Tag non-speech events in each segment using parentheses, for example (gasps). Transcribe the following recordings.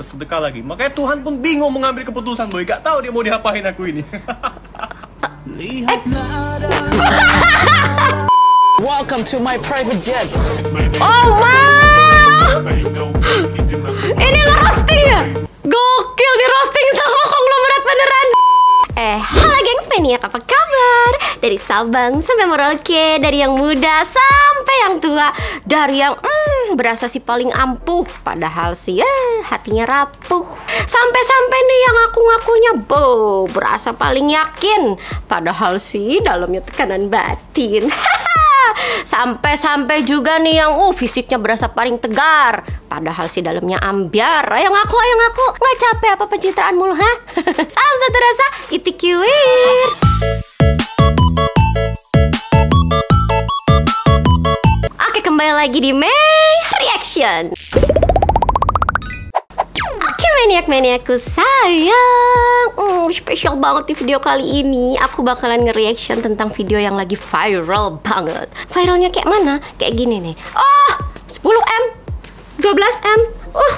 bersedekah lagi. Makanya Tuhan pun bingung mengambil keputusan, boy. Gak tahu dia mau diapain aku ini. (laughs) Welcome to my private jet. Oh wow! Ini lo roasting ya? Gokil di roasting sama konglomerat beneran. Eh, Maniak apa kabar? Dari Sabang sampai Merauke Dari yang muda sampai yang tua Dari yang hmm, berasa sih paling ampuh Padahal sih ya hatinya rapuh Sampai-sampai nih yang aku ngakunya Bo, berasa paling yakin Padahal sih dalamnya tekanan batin (laughs) Sampai-sampai juga nih yang uh fisiknya berasa paling tegar. Padahal si dalamnya ambiar. Ayo ngaku, ayo ngaku. Nggak capek apa pencitraan mulu, ha? (laughs) Salam satu rasa, kiwir Oke, kembali lagi di Mei Reaction maniak-maniakku sayang mm, Spesial banget di video kali ini Aku bakalan nge-reaction tentang video yang lagi viral banget Viralnya kayak mana? Kayak gini nih Oh 10M 12M Uh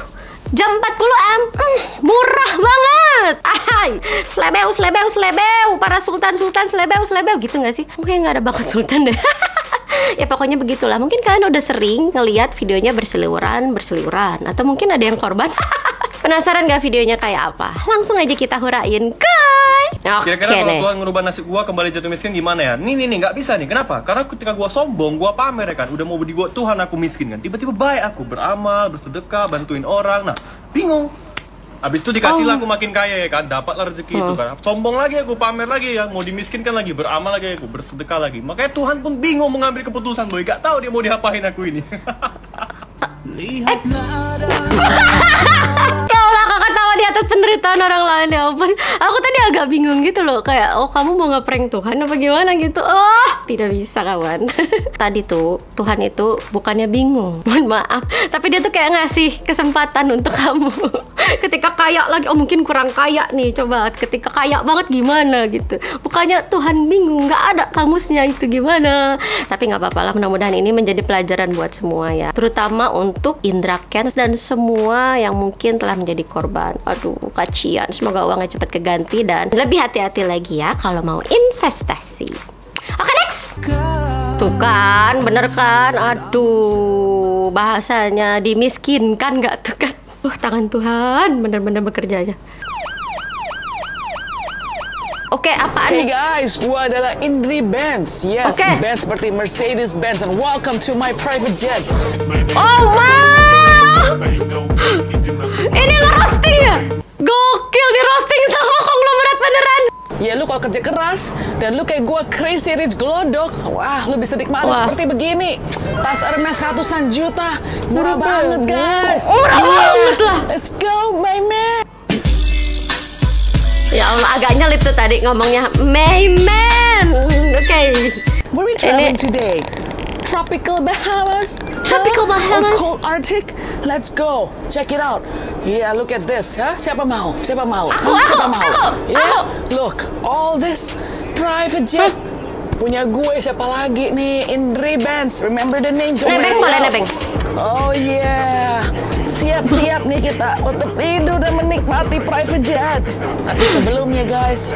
jam 40M mm, Murah banget Ahai Slebew, slebew, slebew Para sultan-sultan slebeu, slebeu Gitu gak sih? Mungkin gak ada bakat sultan deh (laughs) ya pokoknya begitulah mungkin kalian udah sering ngeliat videonya berseliweran berseliweran atau mungkin ada yang korban (laughs) Penasaran gak videonya kayak apa? Langsung aja kita hurain guys. Oke Kira-kira kalau Tuhan ngerubah nasib gua kembali jatuh miskin gimana ya? Nih nih nih nggak bisa nih. Kenapa? Karena ketika gua sombong, gua pamer ya kan. Udah mau dibuat Tuhan aku miskin kan. Tiba-tiba baik aku beramal, bersedekah, bantuin orang. Nah, bingung. Abis itu dikasih lah oh. aku makin kaya ya kan, dapatlah rezeki oh. itu hmm. kan. Sombong lagi aku, pamer lagi ya, mau dimiskinkan lagi, beramal lagi aku, bersedekah lagi. Makanya Tuhan pun bingung mengambil keputusan, boy. Gak tahu dia mau diapain aku ini. (laughs) Lihatlah (laughs) di atas penderitaan orang lain ya ampun aku tadi agak bingung gitu loh kayak oh kamu mau ngeprank Tuhan apa gimana gitu oh tidak bisa kawan (laughs) tadi tuh Tuhan itu bukannya bingung (laughs) mohon maaf tapi dia tuh kayak ngasih kesempatan untuk kamu (laughs) ketika kaya lagi oh mungkin kurang kaya nih coba ketika kaya banget gimana gitu bukannya Tuhan bingung nggak ada kamusnya itu gimana tapi nggak apa-apa lah mudah-mudahan ini menjadi pelajaran buat semua ya terutama untuk Indra Kens dan semua yang mungkin telah menjadi korban aduh kacian semoga uangnya cepat keganti dan lebih hati-hati lagi ya kalau mau investasi oke okay, next tuh kan bener kan aduh bahasanya dimiskinkan nggak tuh kan Wah, tangan Tuhan benar-benar bekerja aja. Oke, okay, apaan hey guys, gua adalah Indri Benz. Yes, okay. Benz seperti Mercedes Benz and welcome to my private jet. Oh, wow! (gasps) Ini ngerosting ya? Gokil di roasting sama konglomerat beneran ya lu kalau kerja keras dan lu kayak gue crazy rich glodok wah lu bisa nikmati wah. seperti begini tas Hermes ratusan juta murah banget guys oh, murah yeah. banget lah let's go my man ya Allah agak nyelip tuh tadi ngomongnya my man oke okay. we traveling today tropical Bahamas. Tropical Bahamas. Or cold Arctic. Let's go. Check it out. Yeah, look at this. Huh? Siapa mau? Siapa mau? Aku, hmm, aku, Siapa mau? Aku, yeah? aku. Look, all this private jet. Huh? Punya gue siapa lagi nih? Indri Benz. Remember the name? Don't nebeng boleh nebeng. Oh yeah. Siap-siap nih kita untuk tidur dan menikmati private jet. Tapi sebelumnya guys,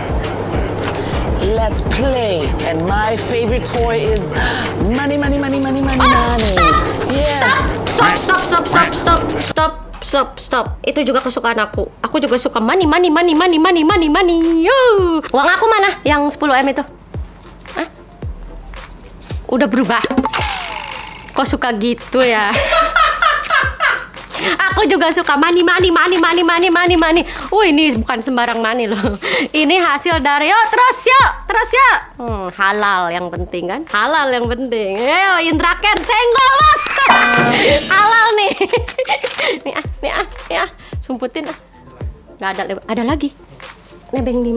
Let's play. And my favorite toy is money, money, money, money, money, oh, money. Stop, yeah. stop, stop, stop, stop, stop, stop, stop. Itu juga kesukaan aku. Aku juga suka money, money, money, money, money, money, money. Yo. Uang aku mana? Yang 10 M itu? Hah? Udah berubah. Kok suka gitu ya? (laughs) Aku juga suka mani mani mani mani mani mani mani. Uh ini bukan sembarang mani loh. (laughs) Ini hasil dari yuk terus yuk terus ya. Hmm, halal yang penting kan. Halal yang penting. Yo Indra Ken senggol mas. (laughs) halal nih. (laughs) nih ah nih ah nih ah. Sumputin ah. Gak ada ada lagi. Nebeng di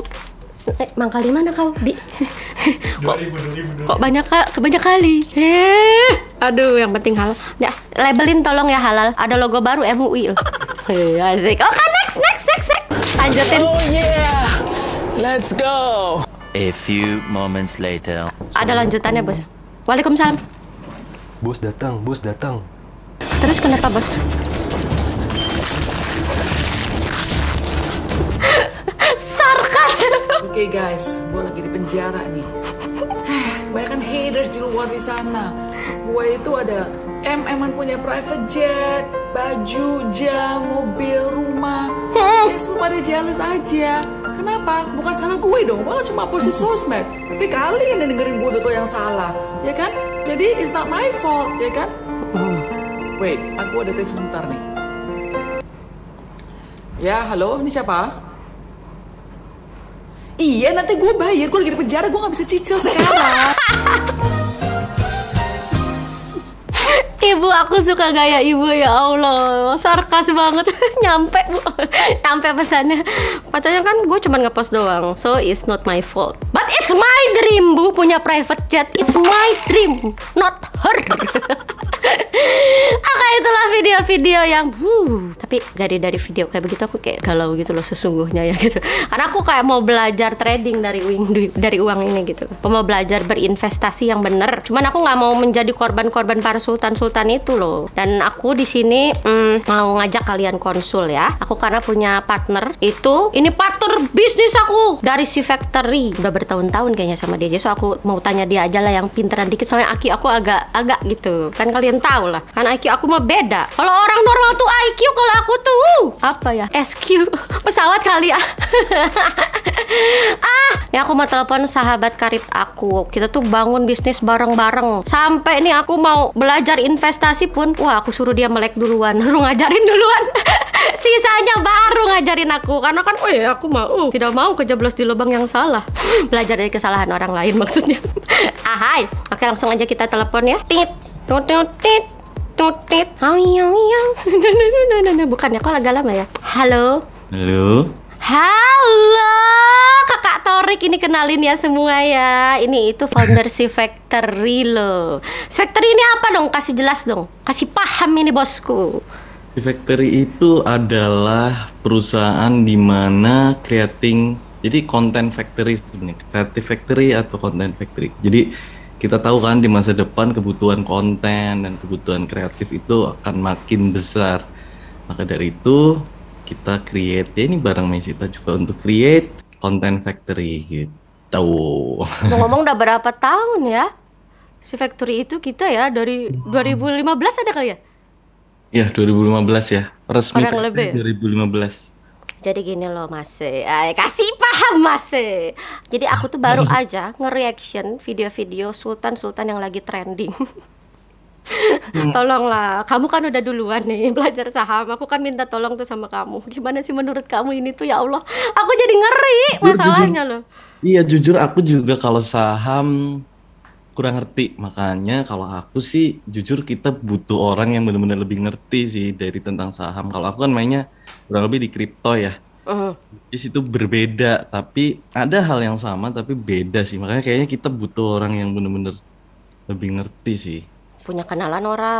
eh, mangkal di mana kau di (laughs) kok, kok banyak kebanyak kali eh aduh yang penting halal ya, labelin tolong ya halal ada logo baru MUI loh (laughs) iya, asik oke oh, okay, next next next next lanjutin oh yeah let's go a few moments later ada lanjutannya bos Waalaikumsalam bos datang bos datang terus kenapa bos okay guys, gue lagi di penjara nih. (sighs) Banyak kan haters di luar di sana. Gue itu ada MM-an punya private jet, baju, jam, mobil, rumah. Ya semua ada jealous aja. Kenapa? Bukan salah gue dong, gue kan cuma posisi sosmed. Tapi kalian yang dengerin gue itu yang salah, ya kan? Jadi it's not my fault, ya kan? Wait, aku ada telepon sebentar nih. Ya, halo, ini siapa? Iya nanti gue bayar, gue lagi di penjara, gue gak bisa cicil sekarang. (laughs) Ibu aku suka gaya ibu ya Allah Sarkas banget (laughs) Nyampe bu Nyampe pesannya Pacarnya kan gue cuma ngepost doang So it's not my fault But it's my dream bu Punya private jet It's my dream Not her (laughs) Oke itulah video-video yang wuh, Tapi dari dari video kayak begitu aku kayak galau gitu loh sesungguhnya ya gitu Karena aku kayak mau belajar trading dari uang dari uang ini gitu Aku mau belajar berinvestasi yang bener Cuman aku nggak mau menjadi korban-korban para sultan-sultan konsultan itu loh. Dan aku di sini mm, mau ngajak kalian konsul ya. Aku karena punya partner itu ini partner bisnis aku dari si factory. Udah bertahun-tahun kayaknya sama dia. Jadi so aku mau tanya dia aja lah yang pinteran dikit soalnya aki aku agak agak gitu. Kan kalian tahu lah. Kan IQ aku mah beda. Kalau orang normal tuh IQ, kalau aku tuh uh, apa ya? SQ. (laughs) Pesawat kali ya. (laughs) ah, ini aku mau telepon sahabat karib aku. Kita tuh bangun bisnis bareng-bareng. Sampai nih aku mau belajar in investasi pun wah aku suruh dia melek duluan suruh (laughs) ngajarin duluan (laughs) sisanya baru ngajarin aku karena kan oh ya aku mau tidak mau kejeblos di lubang yang salah (laughs) belajar dari kesalahan orang lain maksudnya ahai ah, oke langsung aja kita telepon ya tit tit tit tit bukan ya kok agak lama ya halo halo Halo Kakak Torik ini kenalin ya semua ya Ini itu founder si Factory loh Si Factory ini apa dong? Kasih jelas dong Kasih paham ini bosku Si Factory itu adalah perusahaan dimana creating jadi content factory sebenarnya creative factory atau content factory jadi kita tahu kan di masa depan kebutuhan konten dan kebutuhan kreatif itu akan makin besar maka dari itu kita create ya ini barang Mesita juga untuk create content factory gitu. Ngomong-ngomong udah (laughs) berapa tahun ya? Si factory itu kita ya dari 2015 ada kali ya? Ya 2015 ya. Resmi Orang lebih. 2015. Jadi gini loh Mas, Ay, eh, kasih paham Mas. Jadi aku tuh baru (laughs) aja nge-reaction video-video sultan-sultan yang lagi trending. (laughs) Hmm. tolonglah kamu kan udah duluan nih (laughs) belajar saham aku kan minta tolong tuh sama kamu gimana sih menurut kamu ini tuh ya Allah aku jadi ngeri masalahnya loh iya jujur aku juga kalau saham kurang ngerti makanya kalau aku sih jujur kita butuh orang yang benar-benar lebih ngerti sih dari tentang saham kalau aku kan mainnya kurang lebih di kripto ya Uh. Di situ berbeda, tapi ada hal yang sama tapi beda sih. Makanya kayaknya kita butuh orang yang benar-benar lebih ngerti sih punya kenalan ora?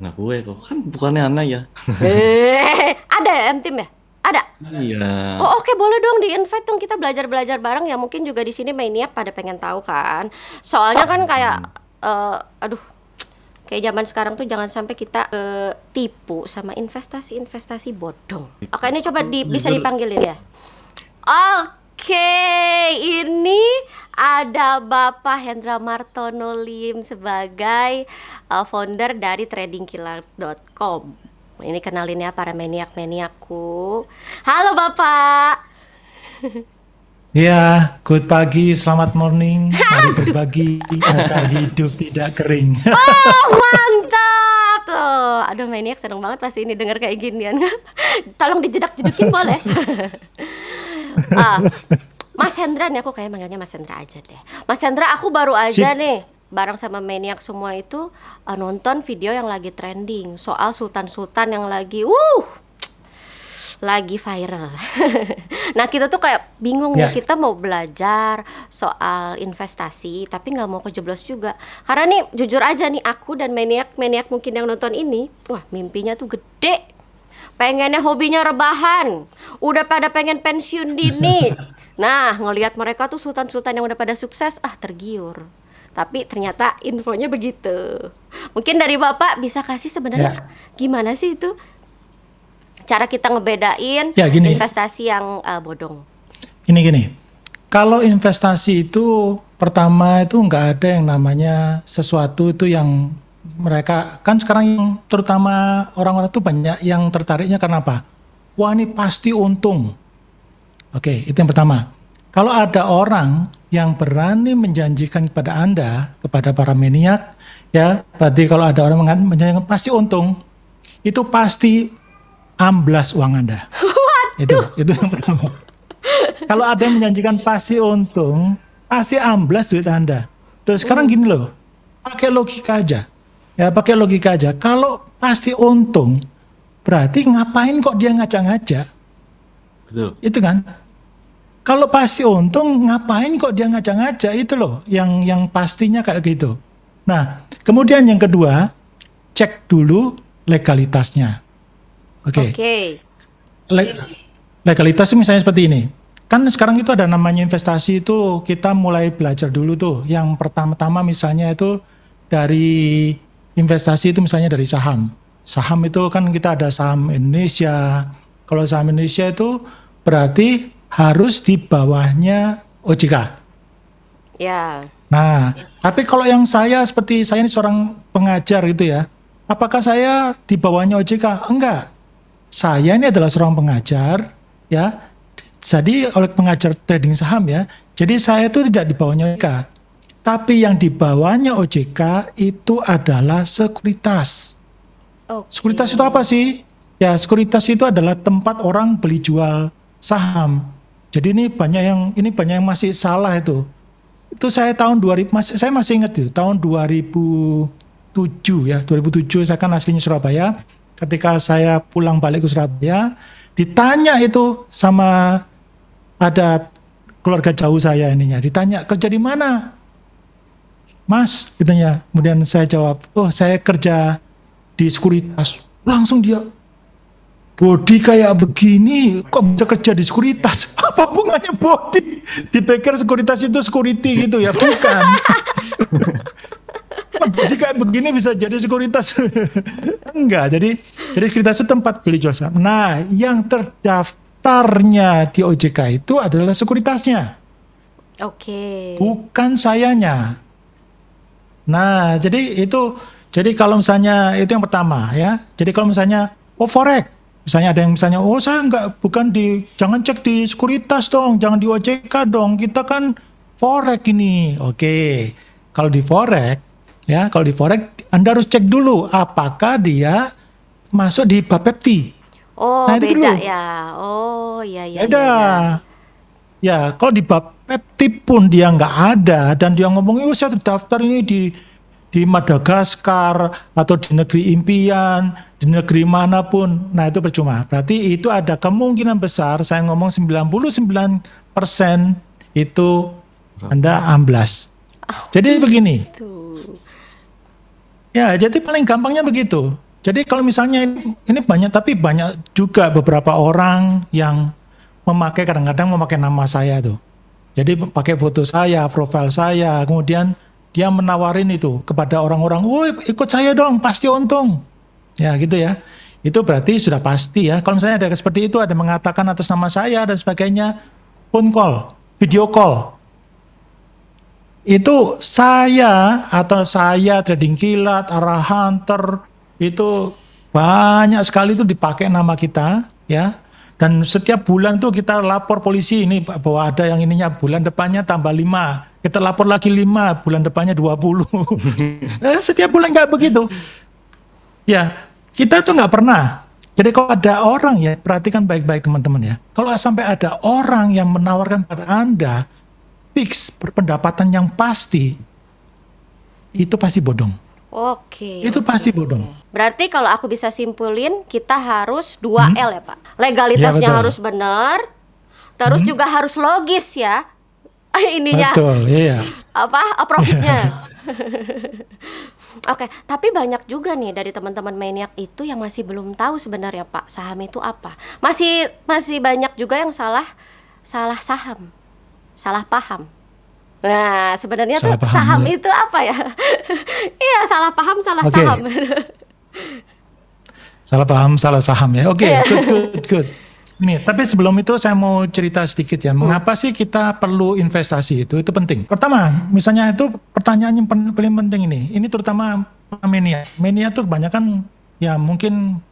Nah gue kok kan bukannya anak ya. (laughs) eh, ada M Team ya? Ada? Iya. Oh oke okay, boleh dong di invite dong kita belajar-belajar bareng ya mungkin juga di sini mainnya pada pengen tahu kan. Soalnya kan kayak uh, aduh kayak zaman sekarang tuh jangan sampai kita uh, tipu sama investasi-investasi bodong. Oke ini coba di, iya, bisa dipanggilin ya. Oke, okay, ini ada Bapak Hendra Martono Lim sebagai uh, founder dari tradingkiller.com. Ini kenalin ya para maniak maniaku. Halo Bapak. Ya, good pagi, selamat morning. (laughs) Mari berbagi agar hidup tidak kering. Oh, (laughs) mantap tuh. Oh, aduh, maniak seneng banget pasti ini dengar kayak ginian. (laughs) Tolong dijedak-jedukin boleh. ah, Mas Hendra nih aku kayak manggilnya Mas Hendra aja deh. Mas Hendra aku baru aja Sip. nih bareng sama maniak semua itu uh, nonton video yang lagi trending soal sultan-sultan yang lagi uh lagi viral. (laughs) nah kita tuh kayak bingung ya. nih kita mau belajar soal investasi tapi nggak mau kejeblos juga karena nih jujur aja nih aku dan maniak maniak mungkin yang nonton ini wah mimpinya tuh gede pengennya hobinya rebahan udah pada pengen pensiun dini (laughs) Nah, ngelihat mereka tuh sultan-sultan yang udah pada sukses, ah tergiur. Tapi ternyata infonya begitu. Mungkin dari Bapak bisa kasih sebenarnya ya. gimana sih itu cara kita ngebedain ya, gini. investasi yang uh, bodong. Gini gini. Kalau investasi itu pertama itu nggak ada yang namanya sesuatu itu yang mereka kan sekarang yang terutama orang-orang itu banyak yang tertariknya karena apa? Wah ini pasti untung Oke, itu yang pertama. Kalau ada orang yang berani menjanjikan kepada Anda, kepada para maniak, ya, berarti kalau ada orang menjanjikan pasti untung, itu pasti amblas uang Anda. Itu, itu yang pertama. kalau ada yang menjanjikan pasti untung, pasti amblas duit Anda. Terus sekarang gini loh, pakai logika aja. Ya, pakai logika aja. Kalau pasti untung, berarti ngapain kok dia ngajak-ngajak? Betul. Itu kan? kalau pasti untung ngapain kok dia ngajak-ngajak itu loh yang yang pastinya kayak gitu. Nah, kemudian yang kedua, cek dulu legalitasnya. Oke. Okay. Okay. Le legalitas misalnya seperti ini. Kan sekarang itu ada namanya investasi itu kita mulai belajar dulu tuh. Yang pertama-tama misalnya itu dari investasi itu misalnya dari saham. Saham itu kan kita ada saham Indonesia. Kalau saham Indonesia itu berarti harus di bawahnya OJK. Ya. Nah, tapi kalau yang saya seperti saya ini seorang pengajar gitu ya, apakah saya di bawahnya OJK? Enggak. Saya ini adalah seorang pengajar, ya. Jadi oleh pengajar trading saham ya. Jadi saya itu tidak di bawahnya OJK. Tapi yang di bawahnya OJK itu adalah sekuritas. Okay. Sekuritas itu apa sih? Ya, sekuritas itu adalah tempat orang beli jual saham. Jadi ini banyak yang ini banyak yang masih salah itu. Itu saya tahun 2000 masih saya masih ingat itu tahun 2007 ya, 2007 saya kan aslinya Surabaya. Ketika saya pulang balik ke Surabaya, ditanya itu sama ada keluarga jauh saya ininya, ditanya kerja di mana? Mas, gitunya. Kemudian saya jawab, "Oh, saya kerja di sekuritas." Langsung dia Bodi kayak begini, kok bisa kerja di sekuritas? Apa bunganya bodi? Dipikir sekuritas itu security gitu ya, bukan. jadi (laughs) kayak begini bisa jadi sekuritas (laughs) enggak jadi jadi sekuritas itu tempat beli jual saham nah yang terdaftarnya di OJK itu adalah sekuritasnya oke okay. bukan sayanya nah jadi itu jadi kalau misalnya itu yang pertama ya jadi kalau misalnya oh forex Misalnya ada yang misalnya, oh saya nggak bukan di, jangan cek di sekuritas dong, jangan di OJK dong, kita kan forex ini. Oke, kalau di forex, ya kalau di forex, anda harus cek dulu apakah dia masuk di Bapepti. Oh, nah, itu beda dulu. ya. Oh, iya iya. Beda. Ya, ya. kalau di Bapepti pun dia nggak ada dan dia ngomong, oh saya terdaftar ini di di Madagaskar atau di negeri impian, di negeri manapun. Nah, itu percuma. Berarti itu ada kemungkinan besar saya ngomong 99% itu Anda amblas. Ah, jadi gitu. begini. Ya, jadi paling gampangnya begitu. Jadi kalau misalnya ini, ini banyak tapi banyak juga beberapa orang yang memakai kadang-kadang memakai nama saya tuh. Jadi pakai foto saya, profil saya, kemudian dia menawarin itu kepada orang-orang, woi ikut saya dong, pasti untung. Ya gitu ya. Itu berarti sudah pasti ya. Kalau misalnya ada seperti itu, ada mengatakan atas nama saya dan sebagainya, phone call, video call. Itu saya atau saya trading kilat, arah hunter, itu banyak sekali itu dipakai nama kita ya dan setiap bulan tuh kita lapor polisi ini bahwa ada yang ininya bulan depannya tambah lima, Kita lapor lagi lima bulan depannya dua puluh. (laughs) Eh, setiap bulan nggak begitu. Ya, kita tuh nggak pernah. Jadi kalau ada orang ya, perhatikan baik-baik teman-teman ya. Kalau sampai ada orang yang menawarkan pada Anda fix pendapatan yang pasti, itu pasti bodong. Oke. Itu pasti bodong. Okay. Berarti kalau aku bisa simpulin, kita harus 2 hmm? L ya Pak. Legalitasnya ya, harus benar, terus hmm? juga harus logis ya. (laughs) Ininya. Betul, iya. Apa? Eh, profitnya. (laughs) (laughs) Oke, tapi banyak juga nih dari teman-teman maniak itu yang masih belum tahu sebenarnya Pak saham itu apa. Masih masih banyak juga yang salah salah saham, salah paham. Nah, sebenarnya salah tuh paham, saham ya? itu apa ya? (laughs) iya, salah paham, salah okay. saham. (laughs) salah paham, salah saham ya. Oke, okay, iya. good, good, good. Ini, tapi sebelum itu saya mau cerita sedikit ya. Hmm. Mengapa sih kita perlu investasi itu? Itu penting. Pertama, misalnya itu pertanyaan yang paling penting ini. Ini terutama mania. Mania tuh kebanyakan ya mungkin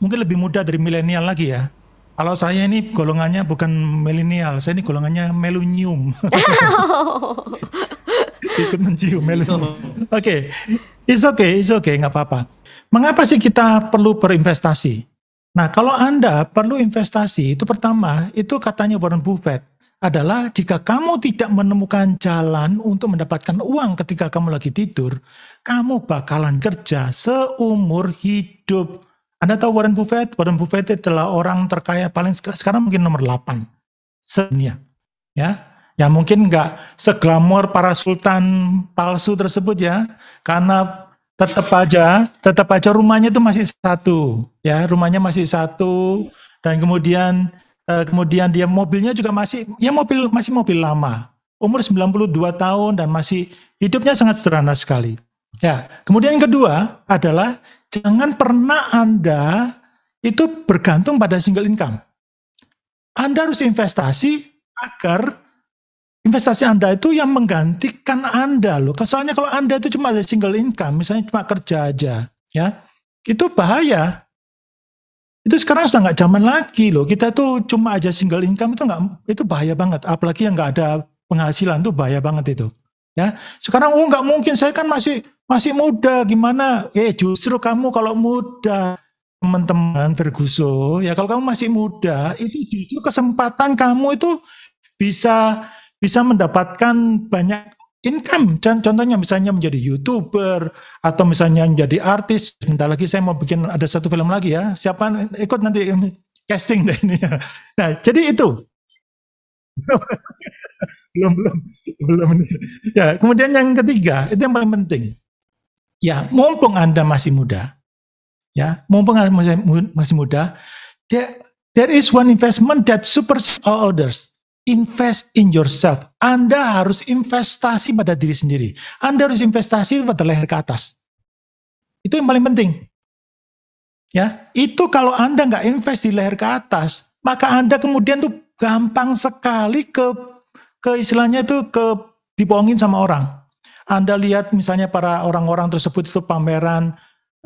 mungkin lebih muda dari milenial lagi ya. Kalau saya ini golongannya bukan milenial, saya ini golongannya melunium. Oh. (laughs) Ikut mencium melunium. Oh. Oke, okay. it's okay, it's okay, nggak apa-apa. Mengapa sih kita perlu berinvestasi? Nah, kalau Anda perlu investasi, itu pertama, itu katanya Warren Buffett, adalah jika kamu tidak menemukan jalan untuk mendapatkan uang ketika kamu lagi tidur, kamu bakalan kerja seumur hidup. Anda tahu Warren Buffett? Warren Buffett adalah orang terkaya paling sekarang mungkin nomor 8 sedunia. Ya, ya mungkin nggak seglamor para sultan palsu tersebut ya, karena tetap aja, tetap aja rumahnya itu masih satu, ya rumahnya masih satu, dan kemudian eh, kemudian dia mobilnya juga masih, ya mobil masih mobil lama, umur 92 tahun dan masih hidupnya sangat sederhana sekali. Ya, kemudian yang kedua adalah jangan pernah Anda itu bergantung pada single income. Anda harus investasi agar investasi Anda itu yang menggantikan Anda loh. Soalnya kalau Anda itu cuma ada single income, misalnya cuma kerja aja, ya itu bahaya. Itu sekarang sudah nggak zaman lagi loh. Kita itu cuma aja single income itu nggak itu bahaya banget. Apalagi yang nggak ada penghasilan itu bahaya banget itu. Ya, sekarang oh nggak mungkin saya kan masih masih muda gimana? Eh justru kamu kalau muda teman-teman Ferguso ya kalau kamu masih muda itu justru kesempatan kamu itu bisa bisa mendapatkan banyak income dan contohnya misalnya menjadi youtuber atau misalnya menjadi artis sebentar lagi saya mau bikin ada satu film lagi ya siapa ikut nanti (laughs) casting deh ini ya. nah jadi itu (laughs) belum belum belum ya kemudian yang ketiga itu yang paling penting ya mumpung anda masih muda ya mumpung anda masih, masih muda there, there is one investment that super all others invest in yourself anda harus investasi pada diri sendiri anda harus investasi pada leher ke atas itu yang paling penting ya itu kalau anda nggak invest di leher ke atas maka anda kemudian tuh gampang sekali ke ke istilahnya itu ke dibohongin sama orang. Anda lihat misalnya para orang-orang tersebut itu pameran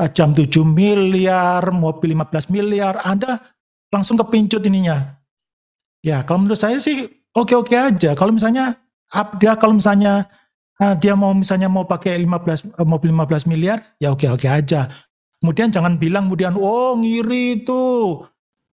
eh, jam 7 miliar, mobil 15 miliar, Anda langsung kepincut ininya. Ya, kalau menurut saya sih oke-oke aja. Kalau misalnya dia kalau misalnya eh, dia mau misalnya mau pakai 15 eh, mobil 15 miliar, ya oke-oke aja. Kemudian jangan bilang kemudian oh ngiri itu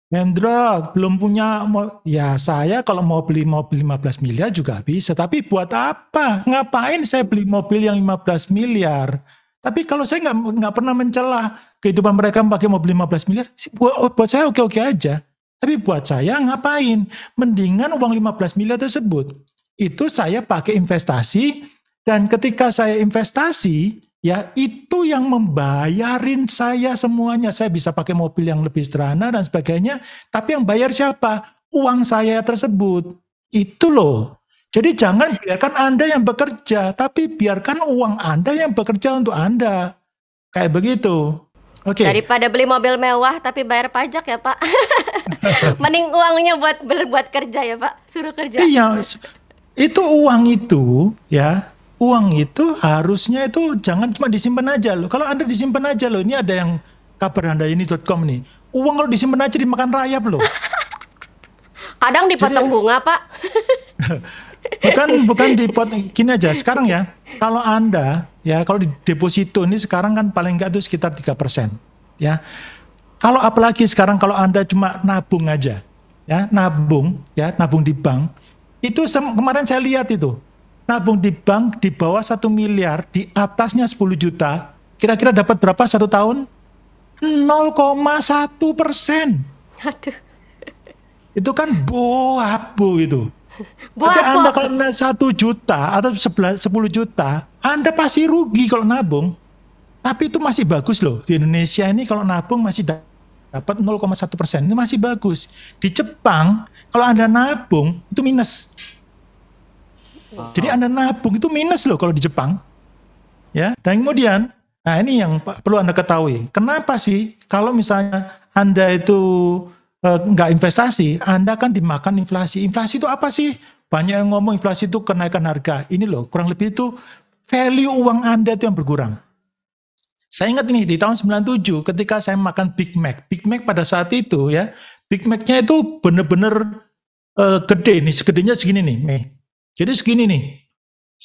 Hendra belum punya ya saya kalau mau beli mobil 15 miliar juga bisa tapi buat apa ngapain saya beli mobil yang 15 miliar tapi kalau saya nggak nggak pernah mencela kehidupan mereka pakai mobil 15 miliar buat, buat saya oke oke aja tapi buat saya ngapain mendingan uang 15 miliar tersebut itu saya pakai investasi dan ketika saya investasi ya itu yang membayarin saya semuanya. Saya bisa pakai mobil yang lebih sederhana dan sebagainya, tapi yang bayar siapa? Uang saya tersebut. Itu loh. Jadi jangan biarkan Anda yang bekerja, tapi biarkan uang Anda yang bekerja untuk Anda. Kayak begitu. Oke. Okay. Daripada beli mobil mewah tapi bayar pajak ya, Pak. (laughs) Mending uangnya buat berbuat kerja ya, Pak. Suruh kerja. Iya. Itu uang itu ya uang itu harusnya itu jangan cuma disimpan aja loh. Kalau Anda disimpan aja loh, ini ada yang kabar Anda ini nih. Uang kalau disimpan aja dimakan rayap loh. (laughs) Kadang dipotong bunga, Pak. (laughs) bukan bukan dipotong gini aja sekarang ya. Kalau Anda ya kalau di deposito ini sekarang kan paling enggak itu sekitar 3% ya. Kalau apalagi sekarang kalau Anda cuma nabung aja ya, nabung ya, nabung di bank. Itu kemarin saya lihat itu nabung di bank di bawah satu miliar, di atasnya 10 juta, kira-kira dapat berapa satu tahun? 0,1 persen. Aduh. Itu kan bu itu. (laughs) Jadi Anda kalau satu juta atau sepuluh 10 juta, Anda pasti rugi kalau nabung. Tapi itu masih bagus loh. Di Indonesia ini kalau nabung masih dapat 0,1 persen. ini masih bagus. Di Jepang, kalau Anda nabung, itu minus. Jadi Anda nabung itu minus loh kalau di Jepang. Ya. Dan kemudian, nah ini yang perlu Anda ketahui. Kenapa sih kalau misalnya Anda itu eh, nggak investasi, Anda kan dimakan inflasi. Inflasi itu apa sih? Banyak yang ngomong inflasi itu kenaikan harga. Ini loh, kurang lebih itu value uang Anda itu yang berkurang. Saya ingat nih di tahun 97 ketika saya makan Big Mac. Big Mac pada saat itu ya, Big Mac-nya itu benar-benar uh, gede nih, segedenya segini nih. Jadi segini nih,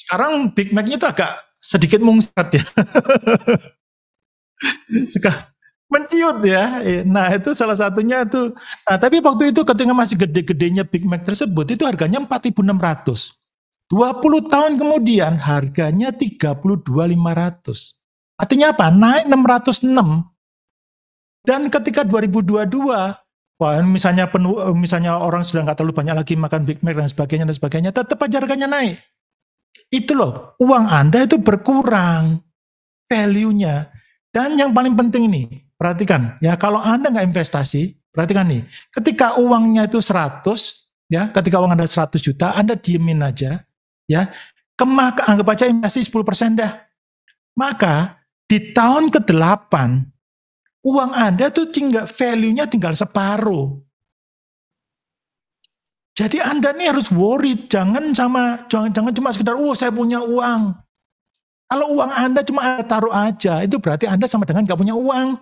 sekarang Big Mac-nya itu agak sedikit mungsat ya. (laughs) Suka menciut ya. Nah itu salah satunya itu. Nah tapi waktu itu ketika masih gede-gedenya Big Mac tersebut itu harganya 4.600. 20 tahun kemudian harganya 32.500. Artinya apa? Naik 606. Dan ketika 2022 Wah, misalnya penuh, eh, misalnya orang sudah nggak terlalu banyak lagi makan Big Mac dan sebagainya dan sebagainya, tetap aja harganya naik. Itu loh, uang Anda itu berkurang value-nya. Dan yang paling penting ini, perhatikan ya kalau Anda nggak investasi, perhatikan nih, ketika uangnya itu 100 ya, ketika uang Anda 100 juta, Anda diemin aja ya. Kemak anggap aja investasi 10% dah. Maka di tahun ke-8 uang Anda tuh tinggal value-nya tinggal separuh. Jadi Anda nih harus worried, jangan sama jangan, jangan cuma sekedar oh saya punya uang. Kalau uang Anda cuma Anda taruh aja, itu berarti Anda sama dengan nggak punya uang.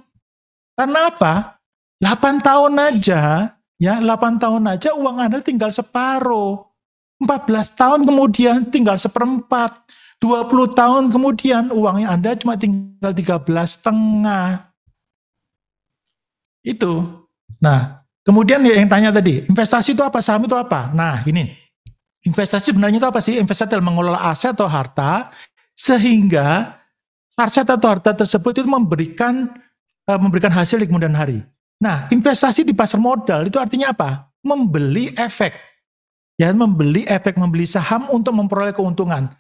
Karena apa? 8 tahun aja, ya 8 tahun aja uang Anda tinggal separuh. 14 tahun kemudian tinggal seperempat. 20 tahun kemudian uangnya Anda cuma tinggal 13 setengah. Itu. Nah, kemudian yang tanya tadi, investasi itu apa? Saham itu apa? Nah, ini. Investasi sebenarnya itu apa sih? Investasi dalam mengelola aset atau harta sehingga aset atau harta tersebut itu memberikan eh, memberikan hasil di kemudian hari. Nah, investasi di pasar modal itu artinya apa? Membeli efek. Ya, membeli efek, membeli saham untuk memperoleh keuntungan.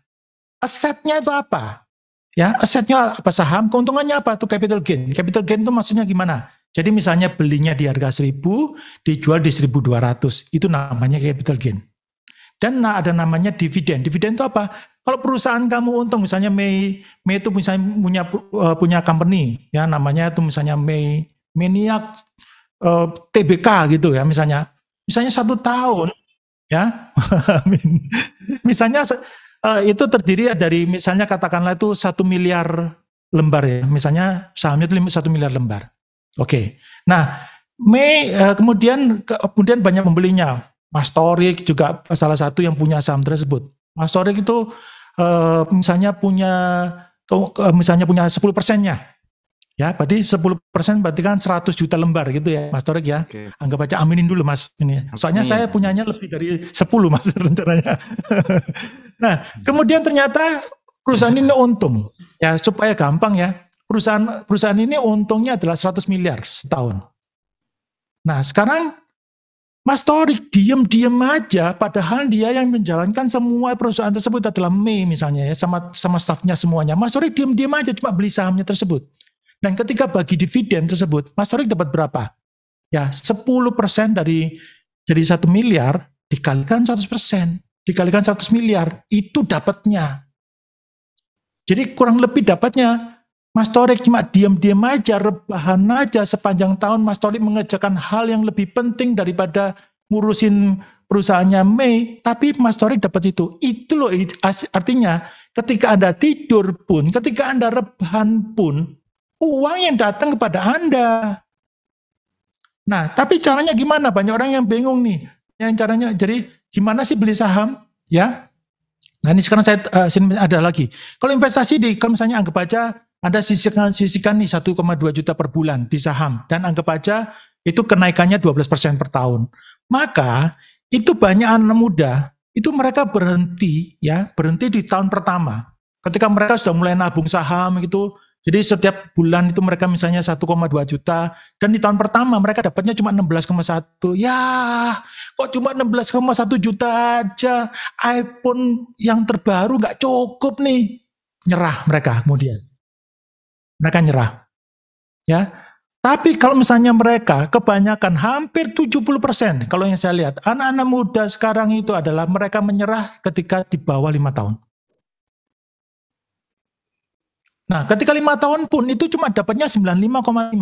Asetnya itu apa? Ya, asetnya apa saham, keuntungannya apa? Itu capital gain. Capital gain itu maksudnya gimana? Jadi misalnya belinya di harga 1000, dijual di 1200, itu namanya capital gain. Dan ada namanya dividen. Dividen itu apa? Kalau perusahaan kamu untung misalnya Mei Mei itu misalnya punya eh, punya company ya namanya itu misalnya Mei Maniac uh, eh, TBK gitu ya misalnya. Misalnya satu tahun ya. (laughs) misalnya uh, itu terdiri dari misalnya katakanlah itu satu miliar lembar ya. Misalnya sahamnya itu satu miliar lembar. Oke. Nah, Mei eh, kemudian kemudian banyak membelinya. Mas Torik juga salah satu yang punya saham tersebut. Mas Torik itu eh, misalnya punya misalnya punya 10 persennya. Ya, berarti 10 persen berarti kan 100 juta lembar gitu ya, Mas Torik ya. Okay. Anggap aja aminin dulu Mas ini. Soalnya saya punyanya lebih dari 10 Mas (laughs) rencananya. nah, kemudian ternyata perusahaan ini untung. Ya, supaya gampang ya perusahaan perusahaan ini untungnya adalah 100 miliar setahun. Nah, sekarang Mas Torik diem-diem aja, padahal dia yang menjalankan semua perusahaan tersebut adalah Mei misalnya ya, sama sama staffnya semuanya. Mas Torik diem-diem aja cuma beli sahamnya tersebut. Dan ketika bagi dividen tersebut, Mas Torik dapat berapa? Ya, 10% dari jadi satu miliar dikalikan 100%, dikalikan 100 miliar, itu dapatnya. Jadi kurang lebih dapatnya Mas Torik cuma diam-diam aja, rebahan aja sepanjang tahun Mas Torik mengerjakan hal yang lebih penting daripada ngurusin perusahaannya Mei, tapi Mas Torik dapat itu. Itu loh artinya ketika Anda tidur pun, ketika Anda rebahan pun, uang yang datang kepada Anda. Nah, tapi caranya gimana? Banyak orang yang bingung nih. Yang caranya, jadi gimana sih beli saham? Ya, Nah ini sekarang saya uh, ada lagi. Kalau investasi di, kalau misalnya anggap aja anda sisihkan, sisihkan nih 1,2 juta per bulan di saham dan anggap aja itu kenaikannya 12% per tahun. Maka itu banyak anak muda, itu mereka berhenti ya, berhenti di tahun pertama. Ketika mereka sudah mulai nabung saham gitu, jadi setiap bulan itu mereka misalnya 1,2 juta dan di tahun pertama mereka dapatnya cuma 16,1. Ya, kok cuma 16,1 juta aja? iPhone yang terbaru nggak cukup nih. Nyerah mereka kemudian mereka nyerah. Ya. Tapi kalau misalnya mereka kebanyakan hampir 70% kalau yang saya lihat anak-anak muda sekarang itu adalah mereka menyerah ketika di bawah lima tahun. Nah, ketika lima tahun pun itu cuma dapatnya 95,5.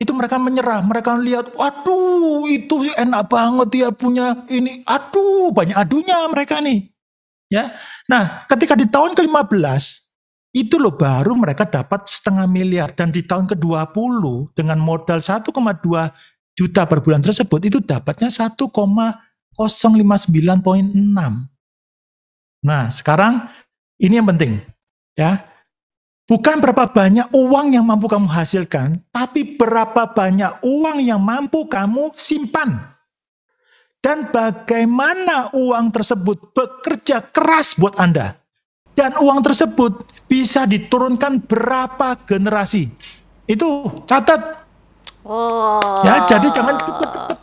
Itu mereka menyerah, mereka lihat, waduh itu enak banget dia punya ini, aduh banyak adunya mereka nih. Ya. Nah, ketika di tahun ke-15 itu loh baru mereka dapat setengah miliar dan di tahun ke-20 dengan modal 1,2 juta per bulan tersebut itu dapatnya 1,059.6. Nah, sekarang ini yang penting ya. Bukan berapa banyak uang yang mampu kamu hasilkan, tapi berapa banyak uang yang mampu kamu simpan. Dan bagaimana uang tersebut bekerja keras buat Anda. Dan uang tersebut bisa diturunkan berapa generasi. Itu catat. Oh. Ya, jadi jangan cepet-cepet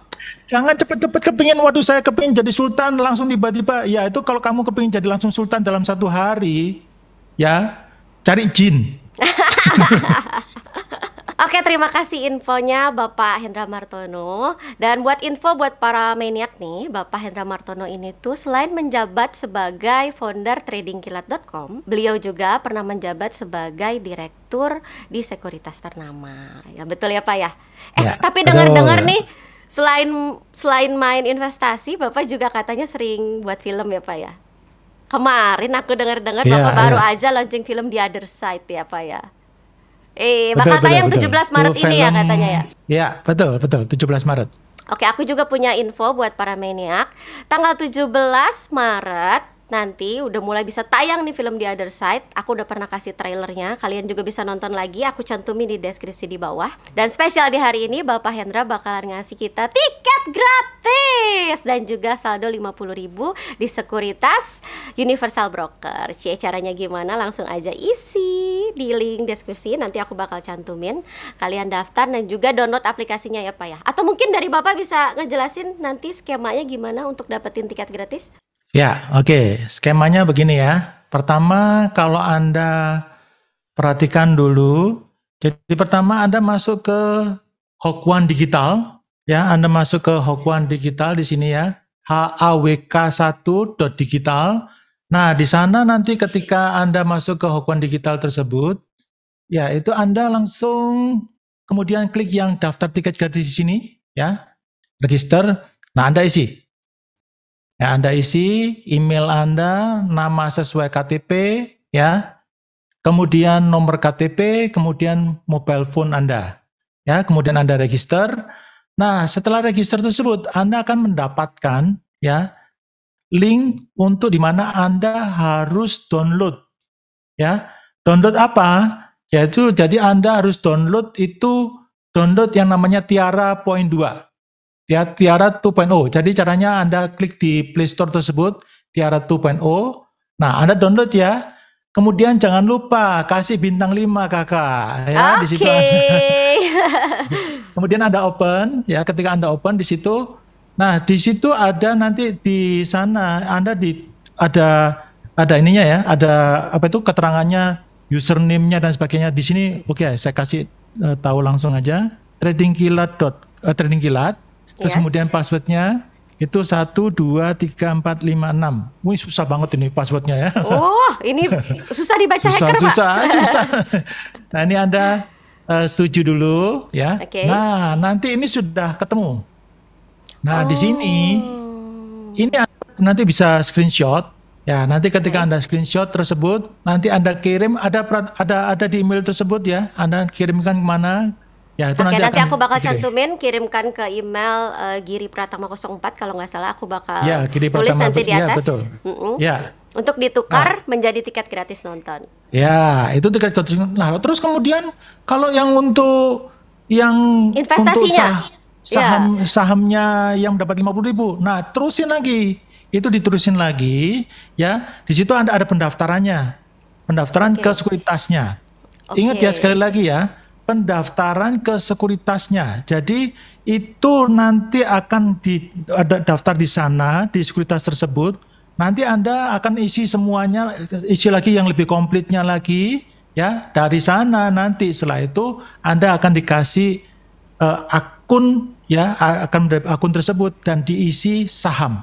jangan cepet-cepet kepingin waduh saya kepingin jadi sultan langsung tiba-tiba ya itu kalau kamu kepingin jadi langsung sultan dalam satu hari ya cari jin (laughs) Oke, terima kasih infonya Bapak Hendra Martono. Dan buat info buat para maniak nih, Bapak Hendra Martono ini tuh selain menjabat sebagai founder tradingkilat.com, beliau juga pernah menjabat sebagai direktur di sekuritas ternama. Ya betul ya Pak ya? Eh, ya, tapi dengar-dengar nih selain selain main investasi, Bapak juga katanya sering buat film ya Pak ya? Kemarin aku dengar-dengar ya, Bapak ya. baru iya. aja launching film di Other Side ya Pak ya? Eh, bakal betul, tayang betul, 17 betul. Maret itu ini ya katanya ya. Ya, betul, betul, 17 Maret. Oke, aku juga punya info buat para maniak. Tanggal 17 Maret nanti udah mulai bisa tayang nih film di Other Side. Aku udah pernah kasih trailernya. Kalian juga bisa nonton lagi. Aku cantumin di deskripsi di bawah. Dan spesial di hari ini Bapak Hendra bakalan ngasih kita tiket gratis dan juga saldo 50.000 di Sekuritas Universal Broker. Cie caranya gimana? Langsung aja isi di link deskripsi. Nanti aku bakal cantumin. Kalian daftar dan juga download aplikasinya ya Pak ya. Atau mungkin dari Bapak bisa ngejelasin nanti skemanya gimana untuk dapetin tiket gratis? Ya, oke. Okay. Skemanya begini ya. Pertama, kalau Anda perhatikan dulu. Jadi pertama Anda masuk ke Hokwan Digital. Ya, Anda masuk ke Hokwan Digital di sini ya. hawk 1 digital Nah, di sana nanti ketika Anda masuk ke Hokwan Digital tersebut, ya itu Anda langsung kemudian klik yang daftar tiket gratis di sini, ya. Register. Nah, Anda isi Ya, Anda isi email Anda, nama sesuai KTP, ya. Kemudian nomor KTP, kemudian mobile phone Anda. Ya, kemudian Anda register. Nah, setelah register tersebut, Anda akan mendapatkan ya link untuk di mana Anda harus download. Ya, download apa? Yaitu jadi Anda harus download itu download yang namanya Tiara Point 2 ya Tiara 2.0. Jadi caranya Anda klik di Play Store tersebut Tiara 2.0. Nah, Anda download ya. Kemudian jangan lupa kasih bintang 5 Kakak ya okay. di situ. Ada. (laughs) Kemudian Anda open ya ketika Anda open di situ Nah, di situ ada nanti di sana Anda di ada ada ininya ya, ada apa itu keterangannya, username-nya dan sebagainya. Di sini oke, okay, saya kasih uh, tahu langsung aja tradingkilat. Uh, tradingkilat Terus yes. kemudian passwordnya itu satu dua tiga empat lima enam. Wih susah banget ini passwordnya ya. Oh ini (laughs) susah dibaca susah, hacker susah, pak. (laughs) Susah susah. Nah ini anda uh, setuju dulu ya. Okay. Nah nanti ini sudah ketemu. Nah oh. di sini oh. ini nanti bisa screenshot. Ya nanti ketika okay. anda screenshot tersebut nanti anda kirim ada ada ada di email tersebut ya. Anda kirimkan kemana? Ya, itu Oke, nanti, nanti akan aku bakal dikirim. cantumin kirimkan ke email uh, Giri Pratama 04 kalau nggak salah aku bakal ya, tulis nanti di ya, atas. Ya, betul. Mm -mm. Ya. Untuk ditukar nah. menjadi tiket gratis nonton. Ya, itu tiket gratis. Nah, terus kemudian kalau yang untuk yang investasinya untuk sah, ya. saham yeah. sahamnya yang dapat puluh ribu. Nah, terusin lagi. Itu diterusin lagi ya. Di situ ada ada pendaftarannya. Pendaftaran okay. ke sekuritasnya. Okay. Ingat ya sekali lagi ya pendaftaran ke sekuritasnya. Jadi itu nanti akan di, ada daftar di sana di sekuritas tersebut. Nanti Anda akan isi semuanya, isi lagi yang lebih komplitnya lagi ya. Dari sana nanti setelah itu Anda akan dikasih uh, akun ya, akan akun tersebut dan diisi saham.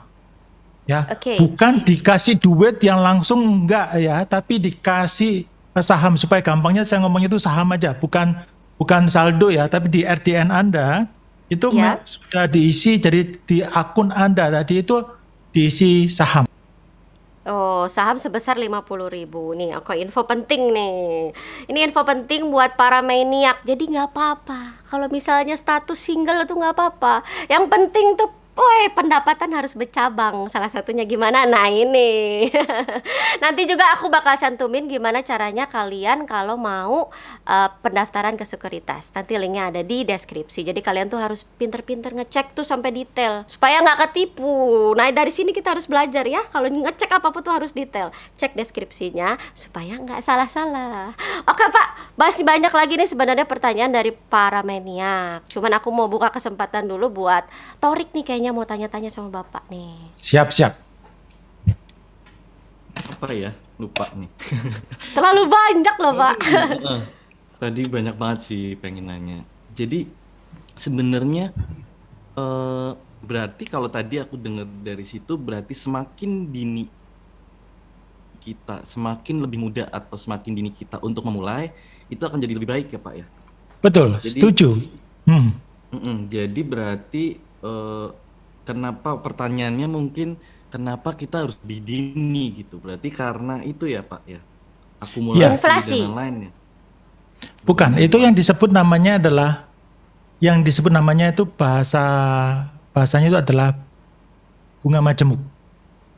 Ya. Okay. Bukan dikasih duit yang langsung enggak ya, tapi dikasih Nah, saham supaya gampangnya saya ngomong itu saham aja bukan bukan saldo ya tapi di RDN Anda itu ya. sudah diisi jadi di akun Anda tadi itu diisi saham. Oh, saham sebesar 50 ribu Nih, aku info penting nih. Ini info penting buat para maniak. Jadi nggak apa-apa. Kalau misalnya status single itu nggak apa-apa. Yang penting tuh Woi, pendapatan harus bercabang. Salah satunya gimana? Nah, ini. (laughs) Nanti juga aku bakal cantumin gimana caranya kalian kalau mau uh, pendaftaran ke sekuritas. Nanti linknya ada di deskripsi. Jadi kalian tuh harus pinter-pinter ngecek tuh sampai detail supaya nggak ketipu. Nah, dari sini kita harus belajar ya. Kalau ngecek apapun tuh harus detail. Cek deskripsinya supaya nggak salah-salah. Oke, Pak. Masih banyak lagi nih sebenarnya pertanyaan dari para maniak. Cuman aku mau buka kesempatan dulu buat Torik nih kayaknya kayaknya mau tanya-tanya sama Bapak nih. Siap, siap. Apa ya? Lupa nih. (laughs) Terlalu banyak loh, Pak. (laughs) Tadi banyak banget sih pengen nanya. Jadi sebenarnya eh, berarti kalau tadi aku dengar dari situ berarti semakin dini kita semakin lebih muda atau semakin dini kita untuk memulai itu akan jadi lebih baik ya Pak ya. Betul, jadi, setuju. Hmm. Mm -mm, jadi berarti uh, kenapa pertanyaannya mungkin kenapa kita harus bidini gitu berarti karena itu ya pak ya akumulasi ya. Inflasi. dan lainnya bukan itu yang disebut namanya adalah yang disebut namanya itu bahasa bahasanya itu adalah bunga majemuk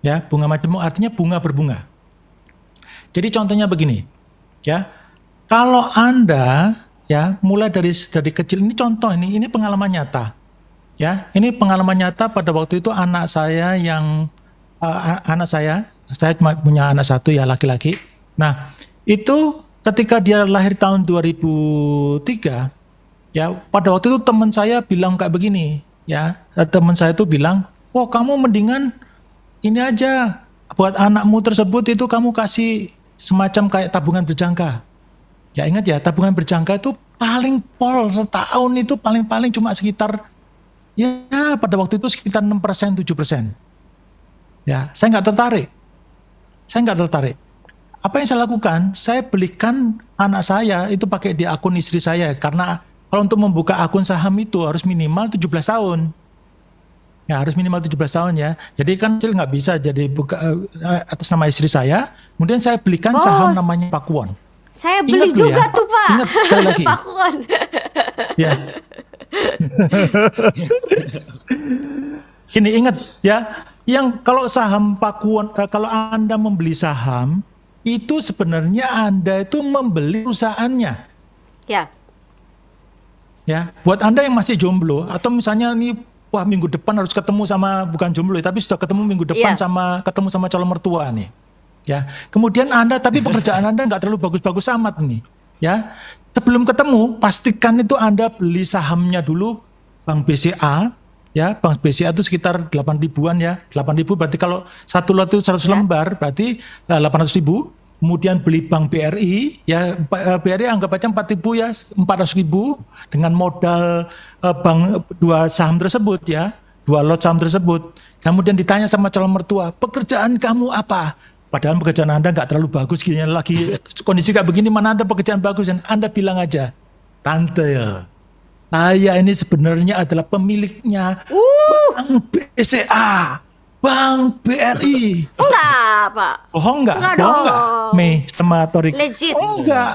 ya bunga majemuk artinya bunga berbunga jadi contohnya begini ya kalau anda ya mulai dari dari kecil ini contoh ini ini pengalaman nyata Ya, ini pengalaman nyata pada waktu itu anak saya yang uh, anak saya, saya cuma punya anak satu ya laki-laki. Nah, itu ketika dia lahir tahun 2003, ya pada waktu itu teman saya bilang kayak begini, ya teman saya itu bilang, wah kamu mendingan ini aja buat anakmu tersebut itu kamu kasih semacam kayak tabungan berjangka. Ya ingat ya, tabungan berjangka itu paling pol setahun itu paling-paling cuma sekitar Ya, pada waktu itu sekitar 6 persen, 7 persen. Ya, saya nggak tertarik. Saya nggak tertarik. Apa yang saya lakukan? Saya belikan anak saya itu pakai di akun istri saya karena kalau untuk membuka akun saham itu harus minimal 17 tahun. Ya, harus minimal 17 tahun ya. Jadi kan kecil nggak bisa jadi buka eh, atas nama istri saya. Kemudian saya belikan Bos. saham namanya Pakuan. Saya beli Ingat juga ya, tuh, Pak. Ingat sekali lagi. (laughs) Pakuan. ya. (laughs) Gini ingat ya, yang kalau saham pakuan eh, kalau Anda membeli saham itu sebenarnya Anda itu membeli perusahaannya. Ya. Ya, buat Anda yang masih jomblo atau misalnya ini wah minggu depan harus ketemu sama bukan jomblo tapi sudah ketemu minggu ya. depan ya. sama ketemu sama calon mertua nih. Ya. Kemudian Anda tapi pekerjaan Anda nggak terlalu bagus-bagus amat nih ya sebelum ketemu pastikan itu anda beli sahamnya dulu bank BCA ya bank BCA itu sekitar delapan ribuan ya delapan ribu berarti kalau satu lot itu seratus ya. lembar berarti eh, delapan ratus ribu kemudian beli bank BRI ya BRI eh, anggap aja ribu ya empat ratus ribu dengan modal eh, bank dua saham tersebut ya dua lot saham tersebut kemudian ditanya sama calon mertua pekerjaan kamu apa Padahal pekerjaan Anda nggak terlalu bagus gini lagi (laughs) kondisi kayak begini mana ada pekerjaan bagus dan Anda bilang aja, "Tante, ya, saya ini sebenarnya adalah pemiliknya uh. Bank BCA, Bank BRI." Oh enggak, Pak. Oh enggak? Enggak dong? enggak? me sama Legit. Oh enggak.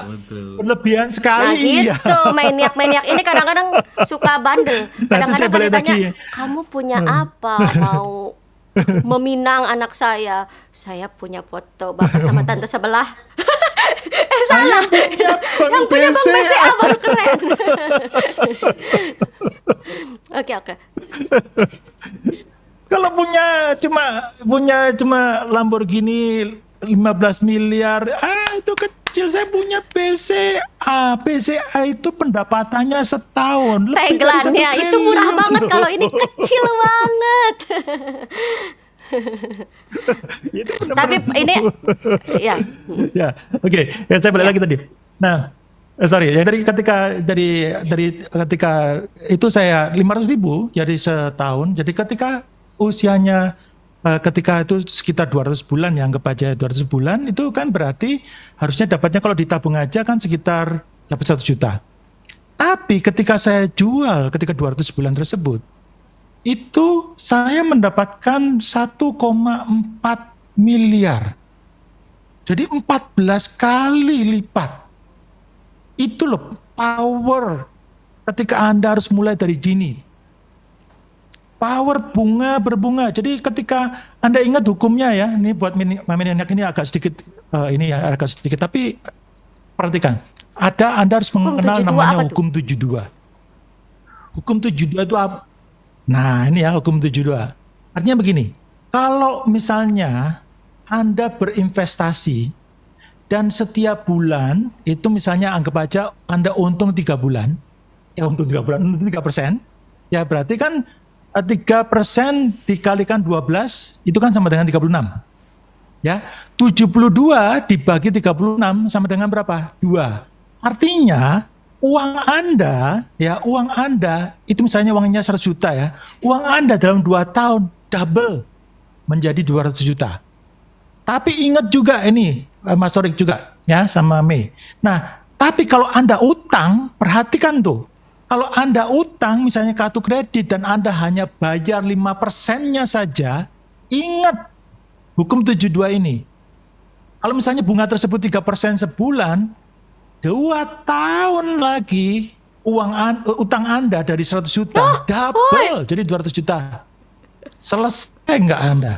Berlebihan sekali. Nah iya. gitu, maniak-maniak ini kadang-kadang suka bandel. Kadang-kadang ditanya, lagi. "Kamu punya hmm. apa? (laughs) Mau (laughs) meminang anak saya. Saya punya foto bapak sama (laughs) tante sebelah. (laughs) eh, saya salah. Punya yang punya bang BCA baru keren. Oke oke. Kalau punya cuma punya cuma Lamborghini 15 miliar, ah itu kan kecil saya punya PCA. PCA itu pendapatannya setahun lebih Tenggelannya. itu murah banget kalau ini kecil (laughs) banget. (laughs) Tapi ini ya. (laughs) ya, oke. Okay. Ya, saya balik ya. lagi tadi. Nah, eh, sorry ya dari ketika dari dari ketika itu saya lima ratus ribu jadi setahun jadi ketika usianya Eh, ketika itu sekitar 200 bulan yang anggap aja 200 bulan itu kan berarti harusnya dapatnya kalau ditabung aja kan sekitar dapat satu juta. Tapi ketika saya jual ketika 200 bulan tersebut itu saya mendapatkan 1,4 miliar. Jadi 14 kali lipat. Itu loh power ketika Anda harus mulai dari dini power bunga berbunga. Jadi ketika Anda ingat hukumnya ya, ini buat mamin anak ini agak sedikit uh, ini ya agak sedikit tapi perhatikan. Ada Anda harus hukum mengenal namanya hukum tujuh 72. Hukum 72 itu apa? Nah, ini ya hukum 72. Artinya begini, kalau misalnya Anda berinvestasi dan setiap bulan itu misalnya anggap aja Anda untung tiga bulan, ya untung tiga bulan, untung tiga persen, ya berarti kan 3 persen dikalikan 12 itu kan sama dengan 36. Ya, 72 dibagi 36 sama dengan berapa? Dua. Artinya uang Anda ya, uang Anda itu misalnya uangnya 100 juta ya. Uang Anda dalam 2 tahun double menjadi 200 juta. Tapi ingat juga ini eh, Mas Torik juga ya sama Mei. Nah, tapi kalau Anda utang, perhatikan tuh kalau Anda utang misalnya kartu kredit dan Anda hanya bayar 5 persennya saja, ingat hukum 72 ini. Kalau misalnya bunga tersebut 3 persen sebulan, dua tahun lagi uang an, eh, utang Anda dari 100 juta oh, double oh. jadi 200 juta. Selesai enggak Anda?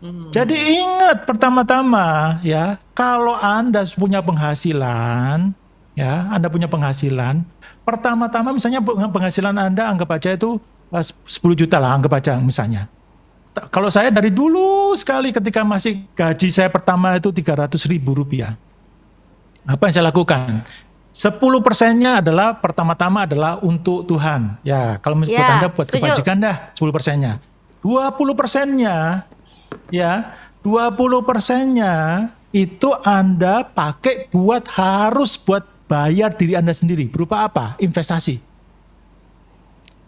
Hmm. Jadi ingat pertama-tama ya, kalau Anda punya penghasilan, ya Anda punya penghasilan pertama-tama misalnya penghasilan Anda anggap aja itu 10 eh, juta lah anggap aja misalnya kalau saya dari dulu sekali ketika masih gaji saya pertama itu 300 ribu rupiah apa yang saya lakukan 10 persennya adalah pertama-tama adalah untuk Tuhan ya kalau ya, buat Anda buat setuju. kebajikan dah 10 persennya 20 persennya ya 20 persennya itu Anda pakai buat harus buat bayar diri Anda sendiri berupa apa? Investasi.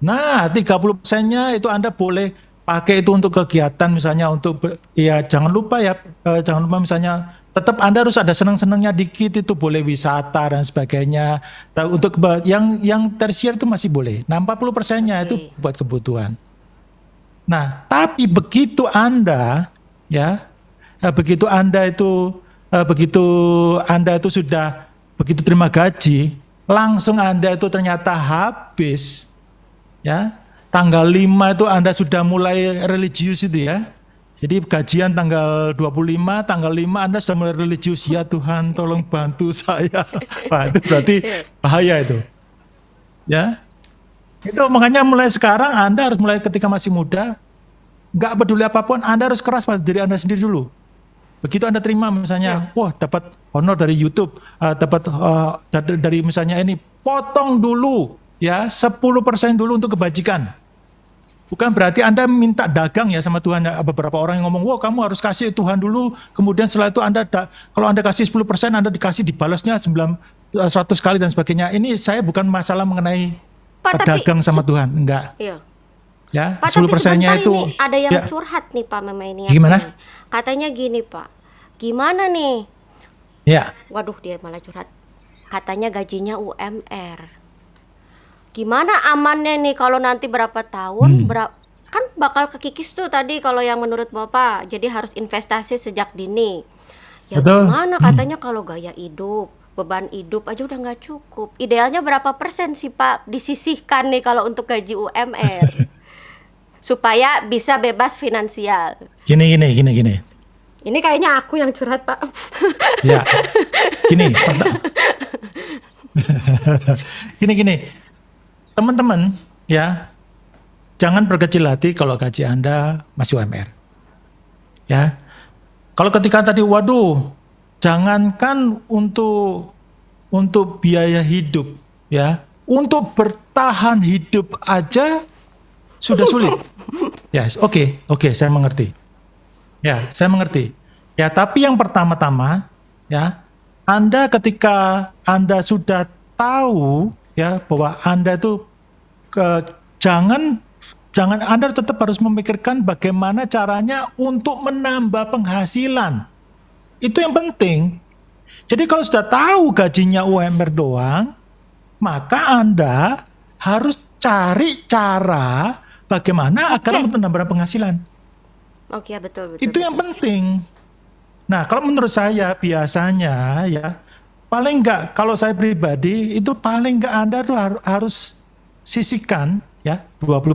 Nah, 30 persennya itu Anda boleh pakai itu untuk kegiatan misalnya untuk ya jangan lupa ya eh, jangan lupa misalnya tetap Anda harus ada senang-senangnya dikit itu boleh wisata dan sebagainya. Untuk yang yang tersier itu masih boleh. Nah, 40 persennya okay. itu buat kebutuhan. Nah, tapi begitu Anda ya eh, begitu Anda itu eh, begitu Anda itu sudah begitu terima gaji, langsung Anda itu ternyata habis. Ya, tanggal 5 itu Anda sudah mulai religius itu ya. Jadi gajian tanggal 25, tanggal 5 Anda sudah mulai religius, ya Tuhan tolong bantu (laughs) saya. Nah, itu berarti bahaya itu. Ya. Itu makanya mulai sekarang Anda harus mulai ketika masih muda, nggak peduli apapun, Anda harus keras pada diri Anda sendiri dulu. Begitu Anda terima misalnya, yeah. wah dapat honor dari YouTube, uh, dapat uh, dari misalnya ini, potong dulu ya 10% dulu untuk kebajikan. Bukan berarti Anda minta dagang ya sama Tuhan. Beberapa orang yang ngomong, wah kamu harus kasih Tuhan dulu, kemudian setelah itu Anda, kalau Anda kasih 10%, Anda dikasih dibalasnya 9, 100 eh, kali dan sebagainya. Ini saya bukan masalah mengenai Pak, pedagang tapi, sama Tuhan, enggak. Iya. Ya, Pak, 10 persennya itu ini ada yang ya. curhat nih Pak Mema ini. Gimana? Nih. Katanya gini Pak, gimana nih? Ya. Waduh dia malah curhat. Katanya gajinya UMR. Gimana amannya nih kalau nanti berapa tahun hmm. berapa kan bakal kekikis tuh tadi kalau yang menurut Bapak. Jadi harus investasi sejak dini. Ya Betul. gimana hmm. katanya hmm. kalau gaya hidup beban hidup aja udah nggak cukup. Idealnya berapa persen sih Pak disisihkan nih kalau untuk gaji UMR? supaya bisa bebas finansial. Gini gini gini gini. Ini kayaknya aku yang curhat, Pak. ya. Gini. (laughs) gini gini. Teman-teman, ya. Jangan berkecil hati kalau gaji Anda masih UMR. Ya. Kalau ketika tadi waduh, jangankan untuk untuk biaya hidup, ya. Untuk bertahan hidup aja sudah sulit. Yes, oke, okay, oke, okay, saya mengerti. Ya, saya mengerti. Ya, tapi yang pertama-tama, ya, Anda ketika Anda sudah tahu ya bahwa Anda itu ke, jangan jangan Anda tetap harus memikirkan bagaimana caranya untuk menambah penghasilan. Itu yang penting. Jadi kalau sudah tahu gajinya UMR doang, maka Anda harus cari cara bagaimana okay. untuk penambahan penghasilan. Oke, okay, ya, betul, betul. Itu betul. yang penting. Nah, kalau menurut saya biasanya ya paling enggak kalau saya pribadi itu paling enggak Anda tuh harus sisihkan ya 20%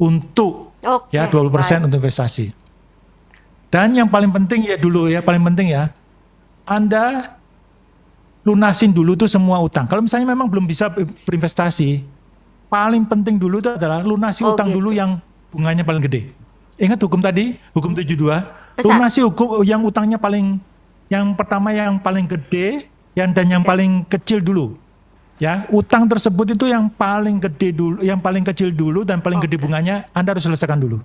untuk okay, ya 20% baik. untuk investasi. Dan yang paling penting ya dulu ya paling penting ya Anda lunasin dulu tuh semua utang. Kalau misalnya memang belum bisa berinvestasi, paling penting dulu itu adalah lunasi oh, utang gitu. dulu yang bunganya paling gede. Ingat hukum tadi, hukum 72. Besar. Lunasi hukum yang utangnya paling yang pertama yang paling gede yang dan yang okay. paling kecil dulu. Ya, utang tersebut itu yang paling gede dulu, yang paling kecil dulu dan paling okay. gede bunganya Anda harus selesaikan dulu.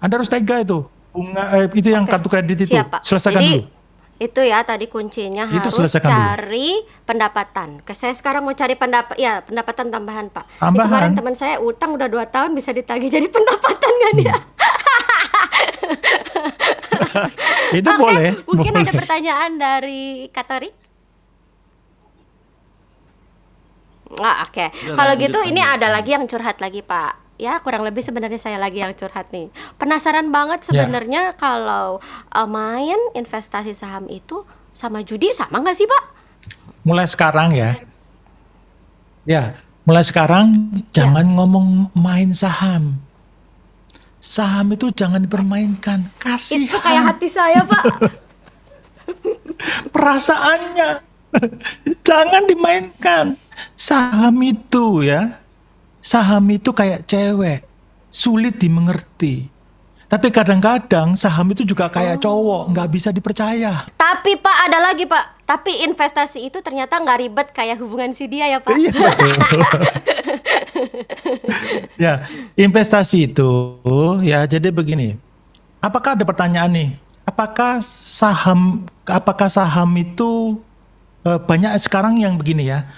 Anda harus tega itu. Bunga eh, itu yang okay. kartu kredit itu. Siap, Selesaikan Jadi, dulu itu ya tadi kuncinya itu harus cari dulu. pendapatan. Saya sekarang mau cari pendapat ya pendapatan tambahan pak. Tambahan. kemarin teman saya utang udah dua tahun bisa ditagih jadi (laughs) pendapatan kan ya? hmm. ya. (laughs) itu okay, boleh. Mungkin boleh. ada pertanyaan dari Katarik. Ah, Oke, okay. kalau gitu ini ada lagi yang curhat lagi pak ya kurang lebih sebenarnya saya lagi yang curhat nih. Penasaran banget ya. sebenarnya yeah. kalau uh, main investasi saham itu sama judi sama nggak sih pak? Mulai sekarang ya. Ya, mulai sekarang ya. jangan ngomong main saham. Saham itu jangan dipermainkan. Kasih. Itu kayak hati saya pak. (laughs) Perasaannya (laughs) jangan dimainkan. Saham itu ya saham itu kayak cewek, sulit dimengerti. Tapi kadang-kadang saham itu juga kayak oh. cowok, nggak bisa dipercaya. Tapi Pak, ada lagi Pak. Tapi investasi itu ternyata nggak ribet kayak hubungan si dia ya Pak. Iya. (laughs) ya, investasi itu ya jadi begini. Apakah ada pertanyaan nih? Apakah saham apakah saham itu eh, banyak sekarang yang begini ya?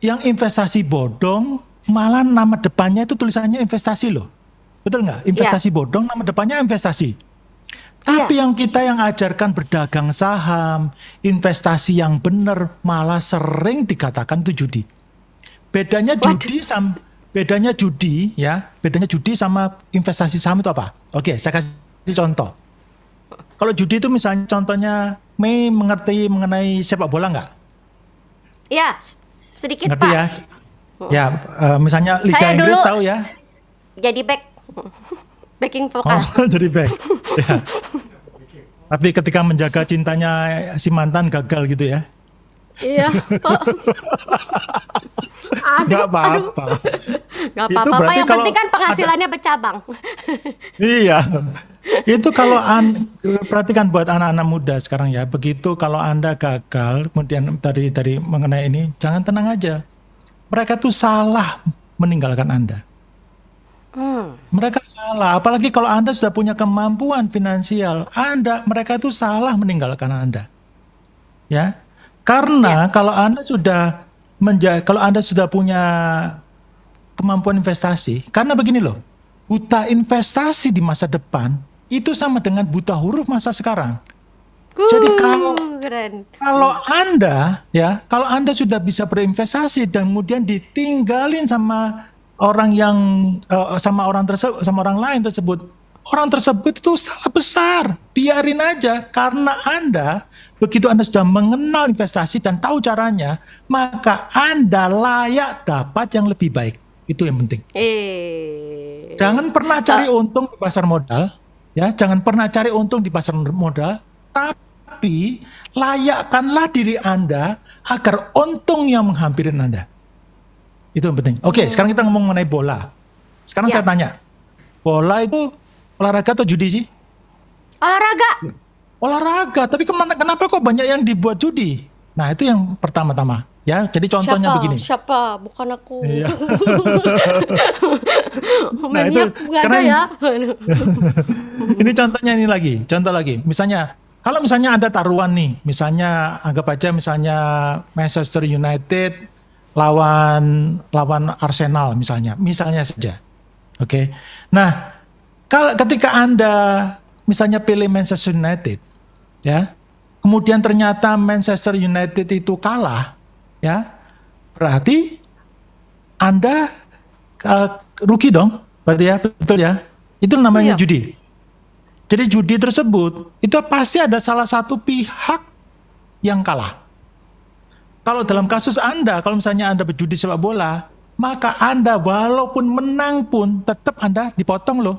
Yang investasi bodong malah nama depannya itu tulisannya investasi loh. Betul nggak? Iya. Investasi yeah. bodong, nama depannya investasi. Iya. Tapi yeah. yang kita yang ajarkan berdagang saham, investasi yang benar malah sering dikatakan itu judi. Bedanya What? judi sama bedanya judi ya, bedanya judi sama investasi saham itu apa? Oke, saya kasih contoh. Kalau judi itu misalnya contohnya Mei mengerti mengenai sepak bola nggak? Iya, sedikit Ngerti Pak. ya. Oh. Ya, uh, misalnya Liga Saya Inggris dulu tahu ya. Jadi back (laughs) backing vokal. Oh, (laughs) jadi back. (laughs) ya. Tapi ketika menjaga cintanya si mantan gagal gitu ya. Iya. aduh, Gak apa-apa. Enggak apa-apa. Yang kalau penting kan penghasilannya ada... bercabang. iya. Itu kalau an, perhatikan buat anak-anak muda sekarang ya. Begitu kalau anda gagal, kemudian tadi dari mengenai ini, jangan tenang aja mereka tuh salah meninggalkan Anda. Hmm. Mereka salah, apalagi kalau Anda sudah punya kemampuan finansial, Anda mereka itu salah meninggalkan Anda. Ya. Karena ya. kalau Anda sudah menja kalau Anda sudah punya kemampuan investasi, karena begini loh. Buta investasi di masa depan itu sama dengan buta huruf masa sekarang. Uh, Jadi kalau keren. kalau anda ya kalau anda sudah bisa berinvestasi dan kemudian ditinggalin sama orang yang uh, sama orang tersebut sama orang lain tersebut orang tersebut itu salah besar biarin aja karena anda begitu anda sudah mengenal investasi dan tahu caranya maka anda layak dapat yang lebih baik itu yang penting. Eh. Jangan pernah nah, cari untung di pasar modal, ya. Jangan pernah cari untung di pasar modal tapi layakkanlah diri Anda agar untung yang menghampiri Anda. Itu yang penting. Oke, okay, hmm. sekarang kita ngomong mengenai bola. Sekarang ya. saya tanya, bola itu olahraga atau judi sih? Olahraga. Olahraga, tapi kemana, kenapa kok banyak yang dibuat judi? Nah, itu yang pertama-tama. Ya, jadi contohnya siapa? begini. Siapa? Bukan aku. Iya. (laughs) nah, itu ada ya. (laughs) ini contohnya ini lagi, contoh lagi. Misalnya kalau misalnya ada taruhan nih, misalnya anggap aja misalnya Manchester United lawan lawan Arsenal misalnya, misalnya saja. Oke. Okay. Nah, kalau ketika Anda misalnya pilih Manchester United ya, kemudian ternyata Manchester United itu kalah ya, berarti Anda uh, rugi dong, berarti ya, betul ya? Itu namanya iya. judi. Jadi judi tersebut itu pasti ada salah satu pihak yang kalah. Kalau dalam kasus Anda, kalau misalnya Anda berjudi sepak bola, maka Anda walaupun menang pun tetap Anda dipotong loh.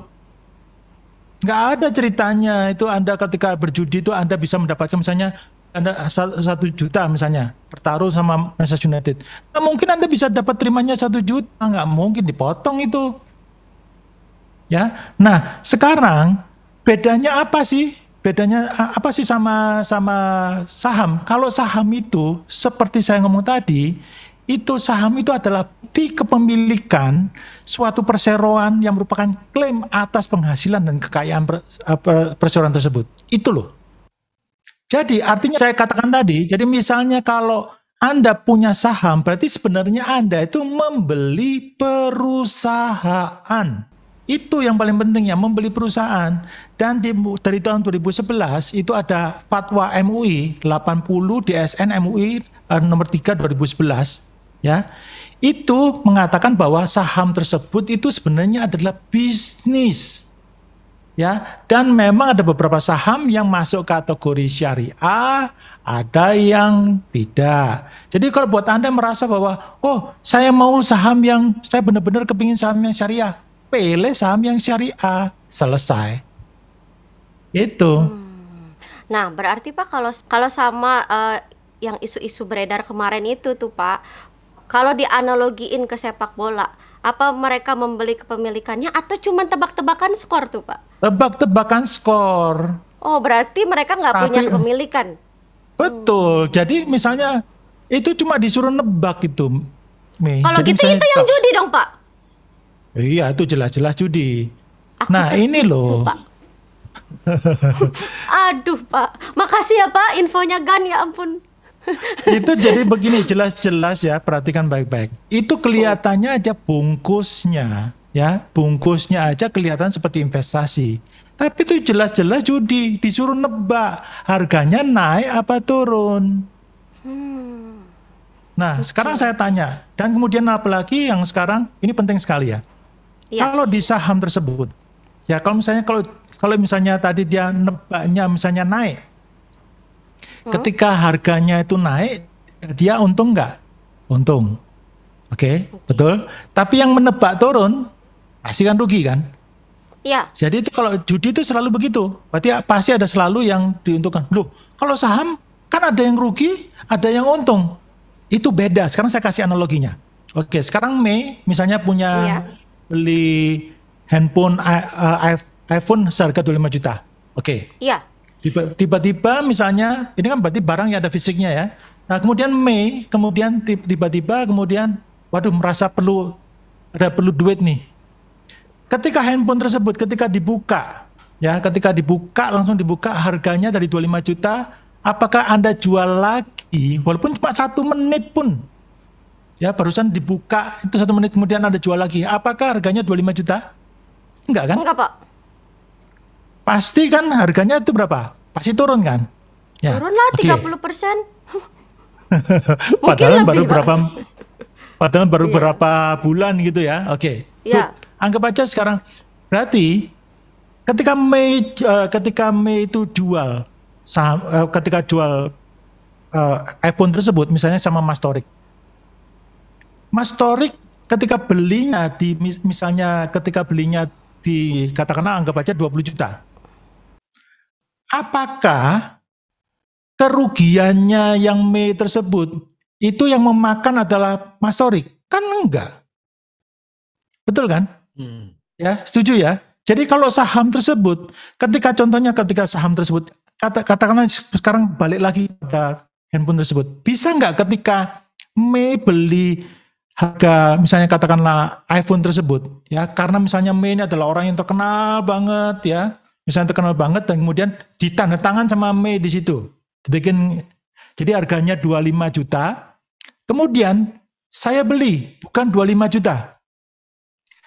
Gak ada ceritanya itu Anda ketika berjudi itu Anda bisa mendapatkan misalnya anda satu juta misalnya bertaruh sama Manchester United, nah, mungkin Anda bisa dapat terimanya satu juta, nggak mungkin dipotong itu. Ya, nah sekarang bedanya apa sih? Bedanya apa sih sama sama saham? Kalau saham itu seperti saya ngomong tadi, itu saham itu adalah bukti kepemilikan suatu perseroan yang merupakan klaim atas penghasilan dan kekayaan per, per, perseroan tersebut. Itu loh. Jadi artinya saya katakan tadi, jadi misalnya kalau Anda punya saham, berarti sebenarnya Anda itu membeli perusahaan. Itu yang paling penting ya, membeli perusahaan. Dan di, dari tahun 2011 itu ada fatwa MUI 80 DSN MUI eh, nomor 3 2011 ya. Itu mengatakan bahwa saham tersebut itu sebenarnya adalah bisnis. Ya, dan memang ada beberapa saham yang masuk kategori syariah, ada yang tidak. Jadi kalau buat Anda merasa bahwa, oh saya mau saham yang, saya benar-benar kepingin saham yang syariah, pilih saham yang syariah. Selesai. Itu. Hmm. Nah, berarti Pak kalau kalau sama uh, yang isu-isu beredar kemarin itu tuh Pak, kalau dianalogiin ke sepak bola, apa mereka membeli kepemilikannya atau cuma tebak-tebakan skor tuh Pak? Tebak-tebakan skor. Oh, berarti mereka nggak punya kepemilikan. Betul. Hmm. Jadi misalnya itu cuma disuruh nebak gitu. Kalau gitu itu yang judi dong, Pak. Iya, itu jelas-jelas judi. Aku nah, ini loh. Pak. (laughs) Aduh, Pak. Makasih ya, Pak, infonya Gan ya ampun. (laughs) itu jadi begini, jelas-jelas ya, perhatikan baik-baik. Itu kelihatannya aja bungkusnya, ya. Bungkusnya aja kelihatan seperti investasi. Tapi itu jelas-jelas judi, disuruh nebak harganya naik apa turun. Hmm. Nah, sekarang saya tanya, dan kemudian apalagi yang sekarang ini penting sekali ya. Ya. Kalau di saham tersebut, ya kalau misalnya kalau kalau misalnya tadi dia nebaknya misalnya naik, hmm. ketika harganya itu naik, dia untung nggak? Untung. Oke, okay, okay, betul. Tapi yang menebak turun pasti kan rugi kan? Iya. Jadi itu kalau judi itu selalu begitu. Berarti pasti ada selalu yang diuntungkan. Loh, kalau saham kan ada yang rugi, ada yang untung. Itu beda. Sekarang saya kasih analoginya. Oke, sekarang Mei misalnya punya ya beli handphone uh, iPhone seharga 25 juta. Oke. Okay. Iya. Tiba-tiba misalnya ini kan berarti barang yang ada fisiknya ya. Nah, kemudian Mei, kemudian tiba-tiba kemudian waduh merasa perlu ada perlu duit nih. Ketika handphone tersebut ketika dibuka ya, ketika dibuka langsung dibuka harganya dari 25 juta, apakah Anda jual lagi walaupun cuma satu menit pun ya barusan dibuka itu satu menit kemudian ada jual lagi apakah harganya 25 juta enggak kan enggak pak pasti kan harganya itu berapa pasti turun kan ya. turun lah okay. 30 persen (laughs) padahal lebih, baru pak. berapa padahal baru yeah. berapa bulan gitu ya oke okay. Iya. yeah. anggap aja sekarang berarti ketika Mei uh, ketika Mei itu jual saham uh, eh, ketika jual uh, iPhone tersebut misalnya sama Mas Torik Mas Torik ketika belinya di misalnya ketika belinya di katakanlah anggap aja 20 juta. Apakah kerugiannya yang Mei tersebut itu yang memakan adalah Mas Torik? Kan enggak. Betul kan? Hmm. Ya, setuju ya. Jadi kalau saham tersebut, ketika contohnya ketika saham tersebut, kata, katakanlah sekarang balik lagi pada handphone tersebut, bisa enggak ketika Mei beli harga misalnya katakanlah iPhone tersebut ya karena misalnya Mei adalah orang yang terkenal banget ya misalnya terkenal banget dan kemudian ditanda tangan sama Mei di situ dibikin jadi harganya 25 juta kemudian saya beli bukan 25 juta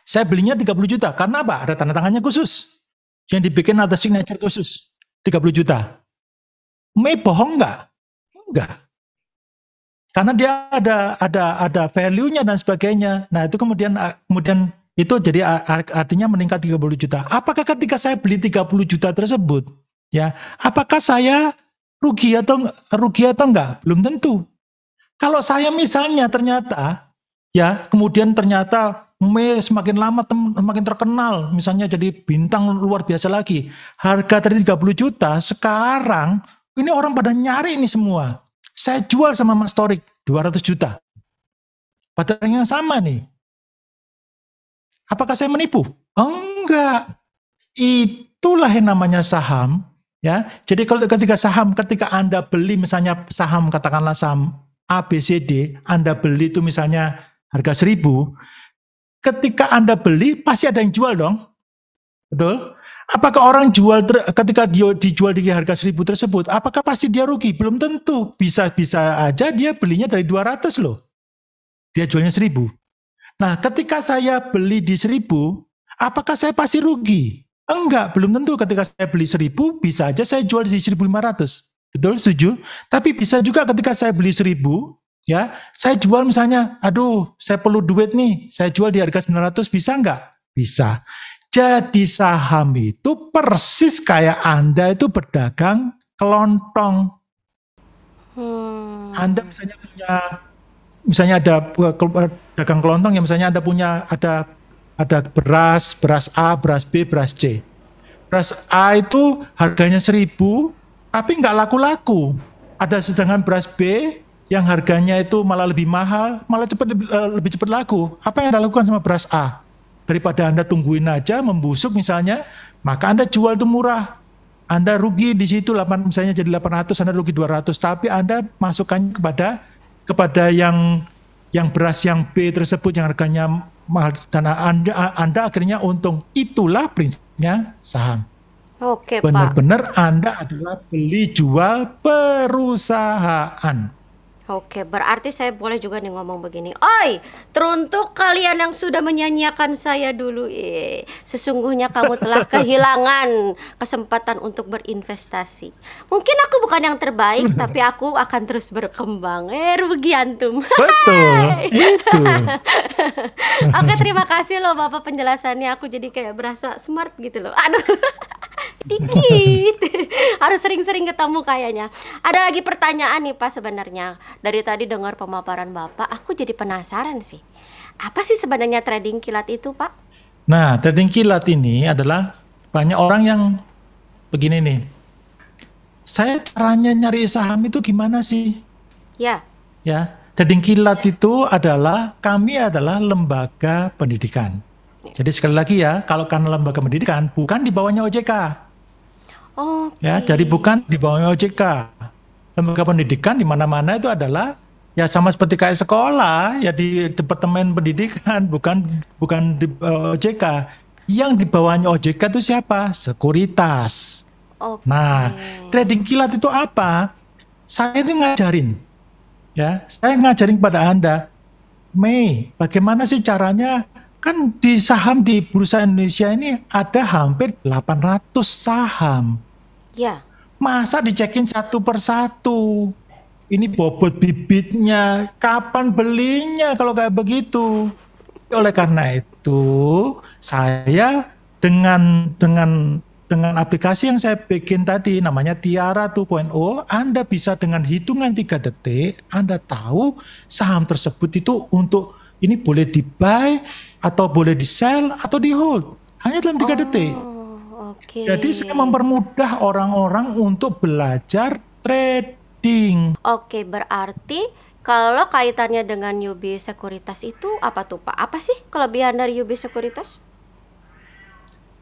saya belinya 30 juta karena apa ada tanda tangannya khusus yang dibikin ada signature khusus 30 juta Mei bohong nggak? Enggak karena dia ada ada ada value-nya dan sebagainya. Nah, itu kemudian ah, kemudian itu jadi ah, ah, artinya meningkat 30 juta. Apakah ketika saya beli 30 juta tersebut ya, apakah saya rugi atau rugi atau enggak? Belum tentu. Kalau saya misalnya ternyata ya, kemudian ternyata Mei semakin lama semakin terkenal, misalnya jadi bintang luar biasa lagi. Harga tadi 30 juta, sekarang ini orang pada nyari ini semua. Saya jual sama Mas Torik 200 juta. Padahal yang sama nih. Apakah saya menipu? Enggak. Itulah yang namanya saham. Ya, jadi kalau ketika saham, ketika Anda beli misalnya saham, katakanlah saham ABCD, Anda beli itu misalnya harga 1000, ketika Anda beli pasti ada yang jual dong. Betul? Apakah orang jual ter, ketika dia dijual di harga 1000 tersebut, apakah pasti dia rugi? Belum tentu. Bisa-bisa aja dia belinya dari 200 loh. Dia jualnya 1000. Nah, ketika saya beli di 1000, apakah saya pasti rugi? Enggak, belum tentu ketika saya beli 1000 bisa aja saya jual di 1500. Betul, setuju? Tapi bisa juga ketika saya beli 1000, ya, saya jual misalnya, aduh, saya perlu duit nih, saya jual di harga 900 bisa enggak? Bisa. Jadi saham itu persis kayak Anda itu berdagang kelontong. Hmm. Anda misalnya punya misalnya ada dagang kelontong yang misalnya Anda punya ada ada beras, beras A, beras B, beras C. Beras A itu harganya seribu, tapi nggak laku-laku. Ada sedangkan beras B yang harganya itu malah lebih mahal, malah cepat lebih, eh, lebih cepat laku. Apa yang Anda lakukan sama beras A? Daripada Anda tungguin aja membusuk misalnya, maka Anda jual itu murah. Anda rugi di situ 8 misalnya jadi 800, Anda rugi 200, tapi Anda masukkan kepada kepada yang yang beras yang B tersebut yang harganya mahal dan Anda Anda akhirnya untung. Itulah prinsipnya saham. Oke, Benar-benar Anda adalah beli jual perusahaan. Oke, berarti saya boleh juga nih ngomong begini. Oi, teruntuk kalian yang sudah menyanyiakan saya dulu. Eh, sesungguhnya kamu telah (laughs) kehilangan kesempatan untuk berinvestasi. Mungkin aku bukan yang terbaik, (laughs) tapi aku akan terus berkembang. Eh, rugi antum. (laughs) Betul. Gitu. Oke, terima kasih loh Bapak penjelasannya. Aku jadi kayak berasa smart gitu loh. Aduh dikit (laughs) harus sering-sering ketemu kayaknya ada lagi pertanyaan nih pak sebenarnya dari tadi dengar pemaparan bapak aku jadi penasaran sih apa sih sebenarnya trading kilat itu pak nah trading kilat ini adalah banyak orang yang begini nih saya caranya nyari saham itu gimana sih ya ya trading kilat itu adalah kami adalah lembaga pendidikan jadi sekali lagi ya, kalau karena lembaga pendidikan bukan di bawahnya OJK. Okay. Ya, jadi bukan di bawahnya OJK. Lembaga pendidikan di mana-mana itu adalah ya sama seperti kayak sekolah ya di departemen pendidikan bukan bukan di uh, eh, OJK. Yang di bawahnya OJK itu siapa? Sekuritas. Okay. Nah, trading kilat itu apa? Saya itu ngajarin. Ya, saya ngajarin kepada Anda Mei, bagaimana sih caranya kan di saham di bursa Indonesia ini ada hampir 800 saham. Ya. Masa dicekin satu persatu? Ini bobot bibitnya, kapan belinya kalau kayak begitu? Oleh karena itu, saya dengan dengan dengan aplikasi yang saya bikin tadi namanya Tiara 2.0, Anda bisa dengan hitungan tiga detik Anda tahu saham tersebut itu untuk ini boleh di buy atau boleh di sell atau di hold hanya dalam tiga oh, detik. Okay. Jadi saya mempermudah orang-orang untuk belajar trading. Oke, okay, berarti kalau kaitannya dengan UB Sekuritas itu apa tuh Pak? Apa sih kelebihan dari UB Sekuritas?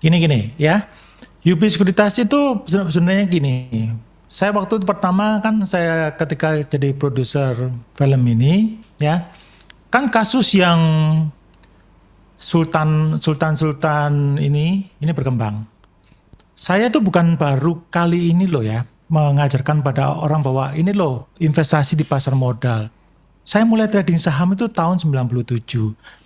Gini-gini ya, UB Sekuritas itu sebenarnya gini. Saya waktu itu pertama kan saya ketika jadi produser film ini ya, kan kasus yang sultan sultan sultan ini ini berkembang. Saya tuh bukan baru kali ini loh ya mengajarkan pada orang bahwa ini loh investasi di pasar modal. Saya mulai trading saham itu tahun 97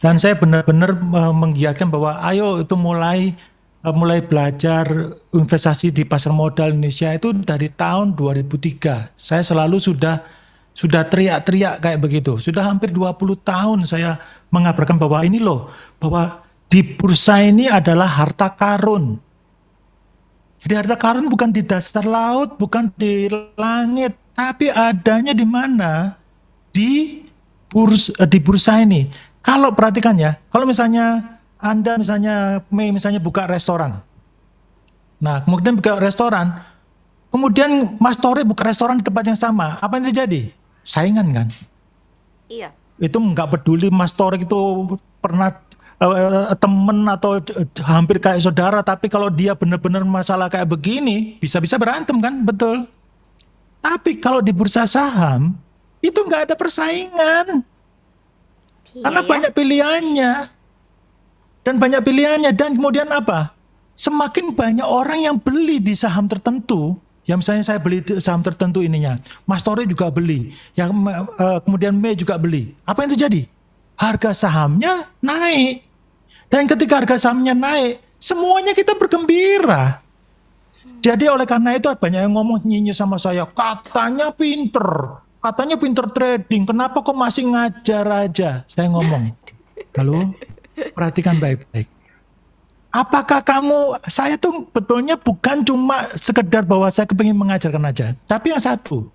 dan saya benar-benar menggiatkan bahwa ayo itu mulai e, mulai belajar investasi di pasar modal Indonesia itu dari tahun 2003. Saya selalu sudah sudah teriak-teriak kayak begitu. Sudah hampir 20 tahun saya mengabarkan bahwa ini loh, bahwa di bursa ini adalah harta karun. Jadi harta karun bukan di dasar laut, bukan di langit, tapi adanya di mana? Di bursa, eh, di bursa ini. Kalau perhatikan ya, kalau misalnya Anda misalnya Mei misalnya buka restoran. Nah, kemudian buka restoran, Kemudian Mas Tori buka restoran di tempat yang sama. Apa yang terjadi? saingan kan. Iya. Itu nggak peduli Mas Torik itu pernah uh, temen atau hampir kayak saudara, tapi kalau dia benar-benar masalah kayak begini, bisa-bisa berantem kan, betul. Tapi kalau di bursa saham itu nggak ada persaingan. Iya, Karena ya? banyak pilihannya. Dan banyak pilihannya dan kemudian apa? Semakin banyak orang yang beli di saham tertentu, Ya misalnya saya beli saham tertentu ininya, Mas Tore juga beli, yang e, kemudian Mei juga beli. Apa yang terjadi? Harga sahamnya naik. Dan ketika harga sahamnya naik, semuanya kita bergembira. Jadi oleh karena itu banyak yang ngomong nyinyir sama saya, katanya pinter, katanya pinter trading, kenapa kok masih ngajar aja? Saya ngomong, lalu perhatikan baik-baik apakah kamu saya tuh betulnya bukan cuma sekedar bahwa saya kepingin mengajarkan aja tapi yang satu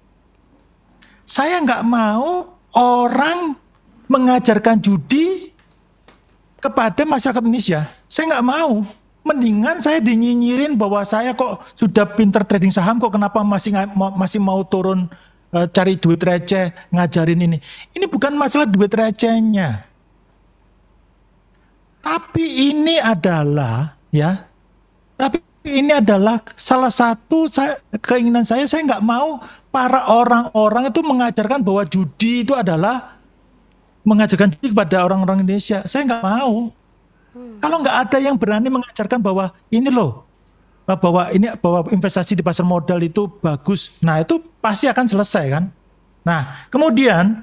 saya nggak mau orang mengajarkan judi kepada masyarakat Indonesia saya nggak mau mendingan saya dinyinyirin bahwa saya kok sudah pinter trading saham kok kenapa masih masih mau turun eh, cari duit receh ngajarin ini ini bukan masalah duit recehnya tapi ini adalah ya, tapi ini adalah salah satu saya, keinginan saya. Saya nggak mau para orang-orang itu mengajarkan bahwa judi itu adalah mengajarkan judi kepada orang-orang Indonesia. Saya nggak mau. Hmm. Kalau nggak ada yang berani mengajarkan bahwa ini loh, bahwa ini bahwa investasi di pasar modal itu bagus, nah itu pasti akan selesai kan. Nah kemudian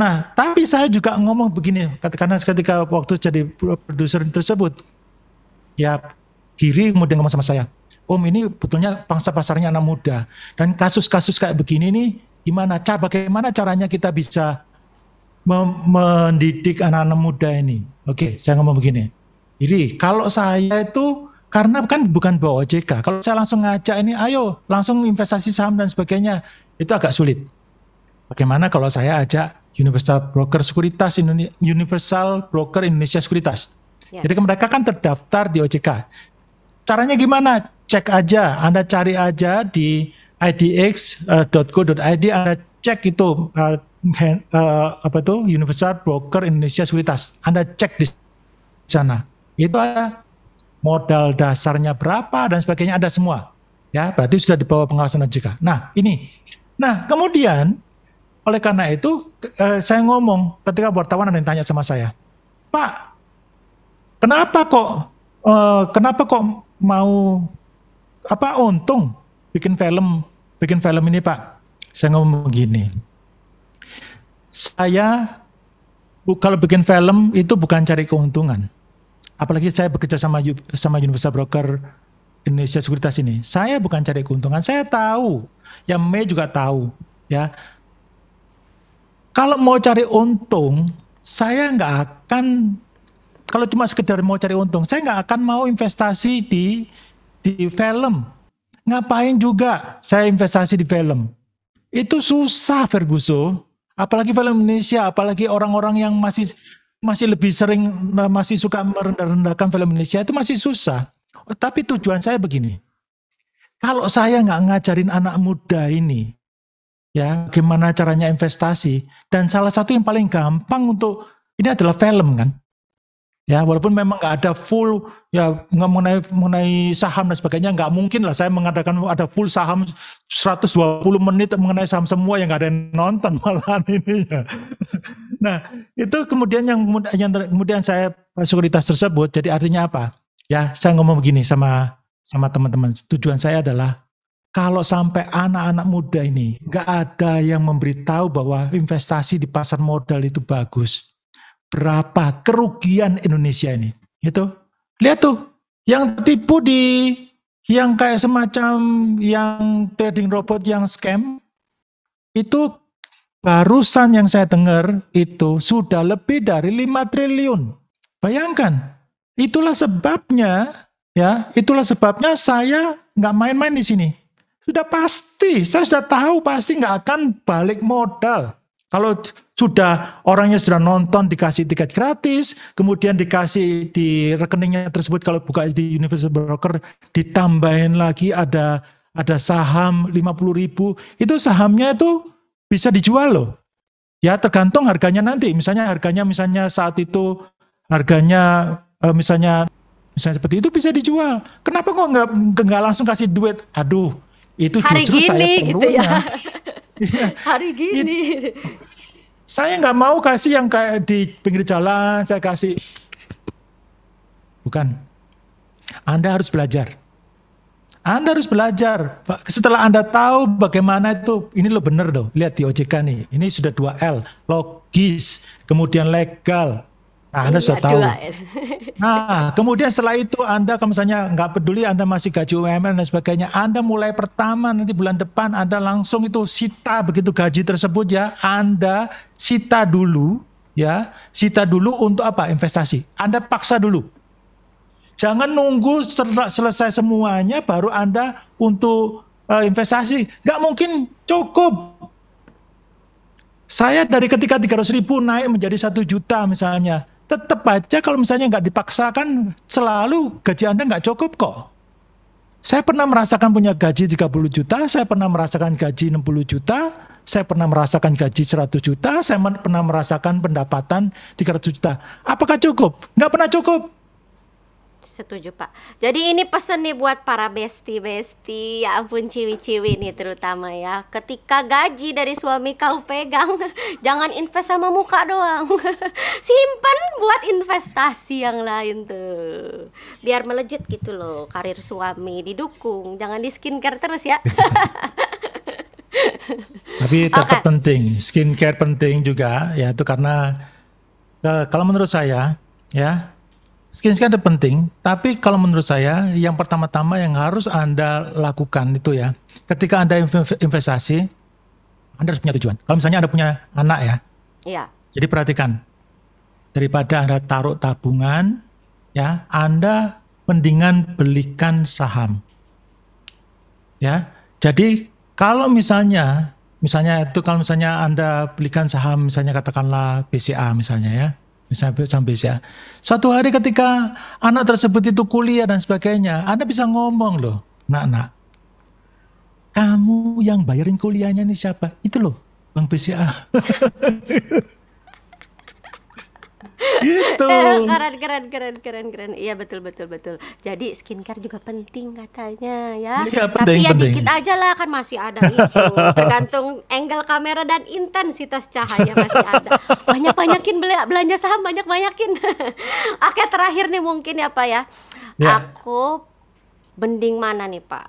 Nah, tapi saya juga ngomong begini, karena ketika waktu jadi produser tersebut, ya kiri kemudian ngomong sama saya, Om ini betulnya pangsa pasarnya anak muda, dan kasus-kasus kayak begini nih, gimana cara, bagaimana caranya kita bisa mendidik anak-anak muda ini? Oke, saya ngomong begini, kiri kalau saya itu karena kan bukan bawa OJK, kalau saya langsung ngajak ini, ayo langsung investasi saham dan sebagainya, itu agak sulit. Bagaimana kalau saya ajak Universal Broker Sekuritas Indonesia, Universal Broker Indonesia Sekuritas. Ya. Jadi mereka kan terdaftar di OJK. Caranya gimana? Cek aja, Anda cari aja di idx.co.id eh, Anda cek itu uh, eh, hand, uh, eh, apa itu Universal Broker Indonesia Sekuritas. Anda cek di sana. Itu ada modal dasarnya berapa dan sebagainya ada semua. Ya, berarti sudah di bawah pengawasan OJK. Nah, ini. Nah, kemudian oleh karena itu, eh, saya ngomong ketika wartawan ada yang tanya sama saya, Pak, kenapa kok, eh, kenapa kok mau apa untung bikin film, bikin film ini Pak? Saya ngomong begini, saya kalau bikin film itu bukan cari keuntungan. Apalagi saya bekerja sama sama Universal Broker Indonesia Sekuritas ini. Saya bukan cari keuntungan. Saya tahu, yang Mei juga tahu, ya kalau mau cari untung, saya nggak akan kalau cuma sekedar mau cari untung, saya nggak akan mau investasi di di film. Ngapain juga saya investasi di film? Itu susah, Ferguson. Apalagi film Indonesia, apalagi orang-orang yang masih masih lebih sering nah, masih suka merendah-rendahkan film Indonesia itu masih susah. Tapi tujuan saya begini. Kalau saya nggak ngajarin anak muda ini ya gimana caranya investasi dan salah satu yang paling gampang untuk ini adalah film kan ya walaupun memang nggak ada full ya mengenai mengenai saham dan sebagainya nggak mungkin lah saya mengadakan ada full saham 120 menit mengenai saham semua yang nggak ada yang nonton (laughs) malahan ini ya. nah itu kemudian yang yang kemudian saya sekuritas tersebut jadi artinya apa ya saya ngomong begini sama sama teman-teman tujuan saya adalah kalau sampai anak-anak muda ini nggak ada yang memberitahu bahwa investasi di pasar modal itu bagus, berapa kerugian Indonesia ini? Itu lihat tuh yang tipu di yang kayak semacam yang trading robot yang scam itu barusan yang saya dengar itu sudah lebih dari 5 triliun. Bayangkan, itulah sebabnya ya, itulah sebabnya saya nggak main-main di sini sudah pasti, saya sudah tahu pasti nggak akan balik modal. Kalau sudah orangnya sudah nonton dikasih tiket gratis, kemudian dikasih di rekeningnya tersebut kalau buka di Universal Broker ditambahin lagi ada ada saham 50 ribu, itu sahamnya itu bisa dijual loh. Ya tergantung harganya nanti. Misalnya harganya misalnya saat itu harganya eh, misalnya misalnya seperti itu bisa dijual. Kenapa kok nggak nggak langsung kasih duit? Aduh, itu hari justru gini, saya perlunya. gitu ya. (laughs) Iya. hari gini. saya nggak mau kasih yang kayak di pinggir jalan, saya kasih. Bukan. Anda harus belajar. Anda harus belajar. Setelah Anda tahu bagaimana itu, ini lo bener dong. Lihat di OJK nih, ini sudah 2L, logis, kemudian legal, Nah, Anda sudah tahu. Nah, kemudian setelah itu Anda kalau misalnya nggak peduli Anda masih gaji UMR dan sebagainya, Anda mulai pertama nanti bulan depan Anda langsung itu sita begitu gaji tersebut ya, Anda sita dulu ya, sita dulu untuk apa? Investasi. Anda paksa dulu. Jangan nunggu selesai semuanya baru Anda untuk uh, investasi. Nggak mungkin cukup. Saya dari ketika 300 ribu naik menjadi satu juta misalnya tetap aja kalau misalnya nggak dipaksakan selalu gaji Anda nggak cukup kok. Saya pernah merasakan punya gaji 30 juta, saya pernah merasakan gaji 60 juta, saya pernah merasakan gaji 100 juta, saya pernah merasakan pendapatan 300 juta. Apakah cukup? Nggak pernah cukup. Setuju Pak. Jadi ini pesan nih buat para besti-besti, ya ampun ciwi-ciwi nih terutama ya. Ketika gaji dari suami kau pegang, (laughs) jangan invest sama muka doang. (laughs) Simpan buat investasi yang lain tuh. Biar melejit gitu loh karir suami didukung, jangan di skincare terus ya. (laughs) Tapi tetap okay. penting, skincare penting juga ya itu karena eh, kalau menurut saya ya sekian ada penting, tapi kalau menurut saya yang pertama-tama yang harus Anda lakukan itu ya, ketika Anda investasi, Anda harus punya tujuan. Kalau misalnya Anda punya anak ya, iya. jadi perhatikan, daripada Anda taruh tabungan, ya Anda mendingan belikan saham. Ya, jadi kalau misalnya, misalnya itu kalau misalnya Anda belikan saham, misalnya katakanlah BCA misalnya ya, sampai sampai ya. Suatu hari ketika anak tersebut itu kuliah dan sebagainya, Anda bisa ngomong loh, nak nak, kamu yang bayarin kuliahnya nih siapa? Itu loh, Bang BCA. (laughs) gitu eh, oh, keren keren keren keren keren iya betul betul betul jadi skincare juga penting katanya ya, ya penting, tapi ya penting. dikit aja lah kan masih ada itu tergantung angle kamera dan intensitas cahaya masih ada banyak banyakin belanja saham banyak banyakin (laughs) oke terakhir nih mungkin ya pak ya, ya. aku bending mana nih pak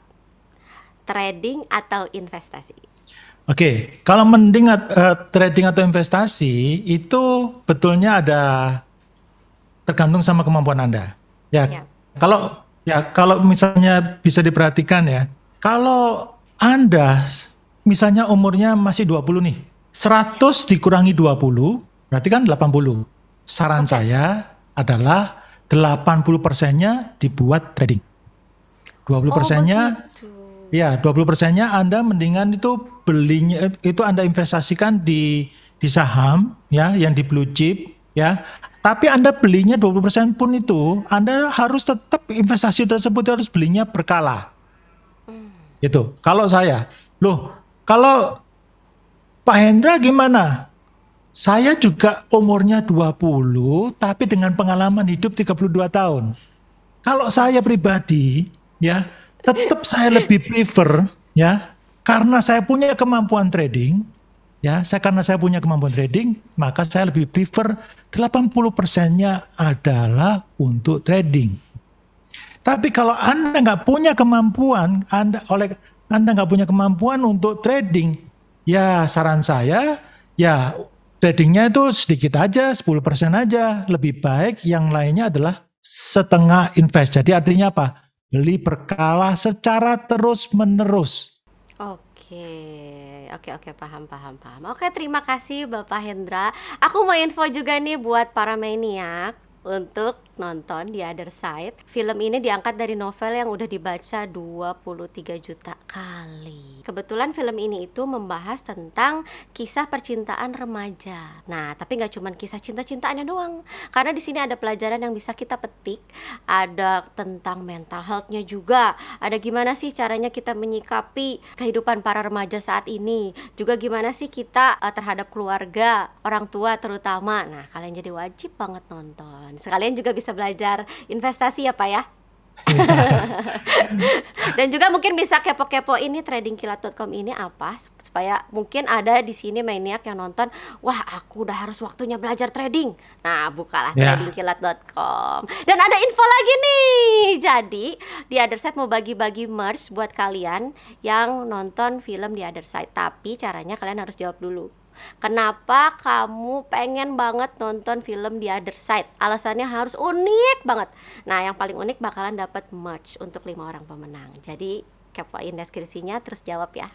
trading atau investasi Oke, kalau mending uh, trading atau investasi itu betulnya ada tergantung sama kemampuan Anda. Ya. ya. Kalau ya kalau misalnya bisa diperhatikan ya, kalau Anda misalnya umurnya masih 20 nih, 100 dikurangi 20 berarti kan 80. Saran okay. saya adalah 80 persennya dibuat trading. 20 persennya oh, Iya, 20 persennya Anda mendingan itu belinya itu Anda investasikan di di saham ya yang di blue chip ya. Tapi Anda belinya 20% pun itu Anda harus tetap investasi tersebut harus belinya berkala. Hmm. Itu. Kalau saya, loh, kalau Pak Hendra gimana? Saya juga umurnya 20 tapi dengan pengalaman hidup 32 tahun. Kalau saya pribadi ya tetap saya lebih prefer ya karena saya punya kemampuan trading ya saya karena saya punya kemampuan trading maka saya lebih prefer 80 persennya adalah untuk trading tapi kalau anda nggak punya kemampuan anda oleh anda nggak punya kemampuan untuk trading ya saran saya ya tradingnya itu sedikit aja 10 persen aja lebih baik yang lainnya adalah setengah invest jadi artinya apa beli berkala secara terus-menerus. Oke, oke, oke, paham, paham, paham. Oke, terima kasih Bapak Hendra. Aku mau info juga nih buat para maniak untuk nonton di Other Side. Film ini diangkat dari novel yang udah dibaca 23 juta kali. Kebetulan film ini itu membahas tentang kisah percintaan remaja. Nah, tapi nggak cuma kisah cinta cintanya doang. Karena di sini ada pelajaran yang bisa kita petik, ada tentang mental health-nya juga, ada gimana sih caranya kita menyikapi kehidupan para remaja saat ini, juga gimana sih kita eh, terhadap keluarga, orang tua terutama. Nah, kalian jadi wajib banget nonton. Nah, sekalian juga bisa belajar investasi ya Pak ya. (laughs) Dan juga mungkin bisa kepo-kepo ini tradingkilat.com ini apa supaya mungkin ada di sini maniak yang nonton, wah aku udah harus waktunya belajar trading. Nah, bukalah yeah. tradingkilat.com. Dan ada info lagi nih. Jadi, di Other Side mau bagi-bagi merch buat kalian yang nonton film di Other Side, tapi caranya kalian harus jawab dulu kenapa kamu pengen banget nonton film di Other Side. Alasannya harus unik banget. Nah, yang paling unik bakalan dapat merch untuk lima orang pemenang. Jadi kepoin deskripsinya terus jawab ya.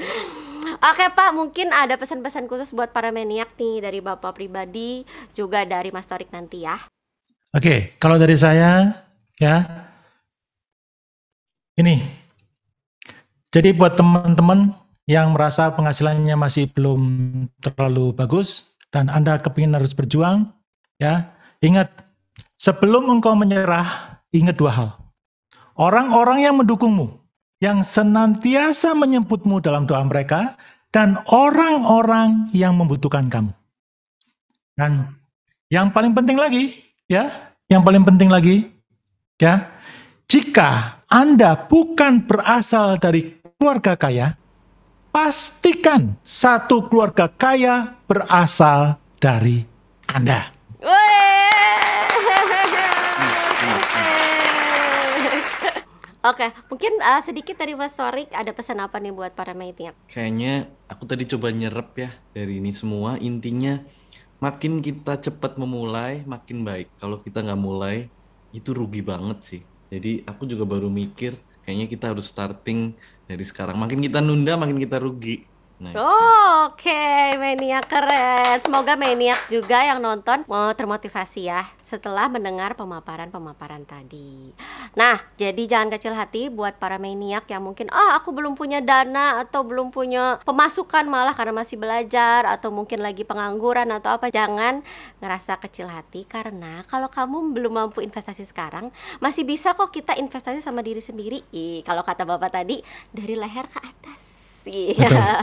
(laughs) Oke Pak, mungkin ada pesan-pesan khusus buat para maniak nih dari Bapak pribadi juga dari Mas Torik nanti ya. Oke, kalau dari saya ya ini. Jadi buat teman-teman yang merasa penghasilannya masih belum terlalu bagus dan Anda kepingin harus berjuang, ya ingat sebelum engkau menyerah ingat dua hal. Orang-orang yang mendukungmu, yang senantiasa menyebutmu dalam doa mereka, dan orang-orang yang membutuhkan kamu. Dan yang paling penting lagi, ya, yang paling penting lagi, ya, jika Anda bukan berasal dari keluarga kaya, pastikan satu keluarga kaya berasal dari Anda. Oke, okay. mungkin uh, sedikit dari Mas Torik ada pesan apa nih buat para meeting? Kayaknya aku tadi coba nyerep ya dari ini semua. Intinya makin kita cepat memulai, makin baik. Kalau kita nggak mulai, itu rugi banget sih. Jadi aku juga baru mikir kayaknya kita harus starting dari sekarang makin kita nunda makin kita rugi Oh, Oke, okay. mania keren. Semoga maniak juga yang nonton mau termotivasi ya setelah mendengar pemaparan-pemaparan tadi. Nah, jadi jangan kecil hati buat para maniak yang mungkin ah oh, aku belum punya dana atau belum punya pemasukan malah karena masih belajar atau mungkin lagi pengangguran atau apa. Jangan ngerasa kecil hati karena kalau kamu belum mampu investasi sekarang, masih bisa kok kita investasi sama diri sendiri. Ih, kalau kata Bapak tadi dari leher ke atas sih.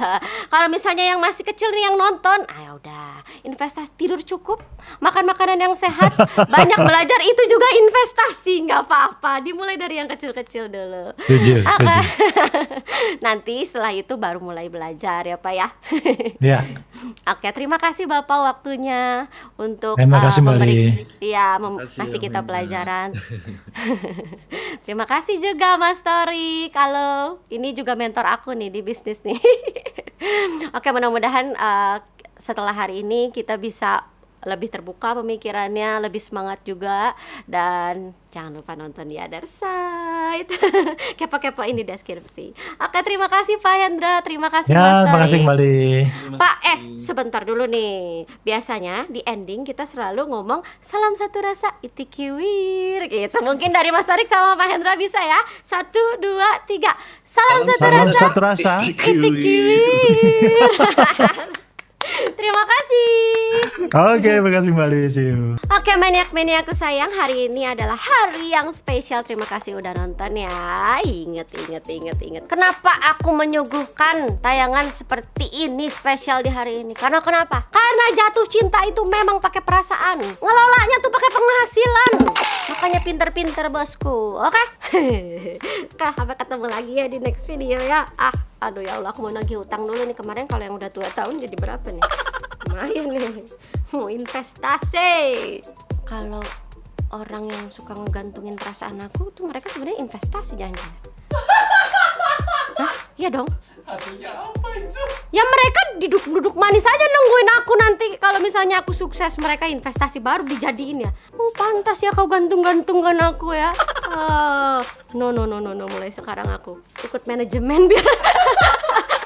(laughs) Kalau misalnya yang masih kecil nih yang nonton, ayo ah, ya udah investasi tidur cukup, makan makanan yang sehat, (laughs) banyak belajar itu juga investasi, nggak apa-apa. Dimulai dari yang kecil-kecil dulu. Tujuh, tujuh. (laughs) Nanti setelah itu baru mulai belajar ya Pak ya. Iya. Oke, terima kasih Bapak waktunya untuk terima eh, kasih, memberi iya masih kita pelajaran. terima kasih juga Mas Tori. Kalau ini juga mentor aku nih di bisnis nih. (laughs) Oke, mudah-mudahan uh, setelah hari ini kita bisa lebih terbuka pemikirannya, lebih semangat juga dan jangan lupa nonton di other side. (laughs) Kepo-kepo ini deskripsi. Oke, terima kasih Pak Hendra, terima kasih ya, Mas Terima kasih kembali. Pak eh sebentar dulu nih. Biasanya di ending kita selalu ngomong salam satu rasa itikiwir gitu. Mungkin dari Mas Tarik sama Pak Hendra bisa ya. Satu, dua, tiga. Salam, salam satu, satu rasa, satu rasa itikiwir. (laughs) Terima kasih. Oke, okay, makasih Mbak sih. Oke, okay, maniak aku sayang, hari ini adalah hari yang spesial. Terima kasih udah nonton ya. Ingat, ingat, ingat, ingat. Kenapa aku menyuguhkan tayangan seperti ini spesial di hari ini? Karena kenapa? Karena jatuh cinta itu memang pakai perasaan. Ngelolanya tuh pakai penghasilan. Makanya pinter-pinter bosku, oke? (laughs) Okay? Sampai ketemu lagi ya di next video ya. Ah aduh ya Allah aku mau nagih utang dulu nih kemarin kalau yang udah tua tahun jadi berapa nih lumayan nih (laughs) mau investasi kalau orang yang suka ngegantungin perasaan aku tuh mereka sebenarnya investasi jangan-jangan Iya dong Hasilnya apa itu? Ya mereka duduk-duduk manis aja nungguin aku nanti kalau misalnya aku sukses mereka investasi baru dijadiin ya. Oh pantas ya kau gantung-gantungkan aku ya. Uh, no no no no no mulai sekarang aku ikut manajemen biar (laughs)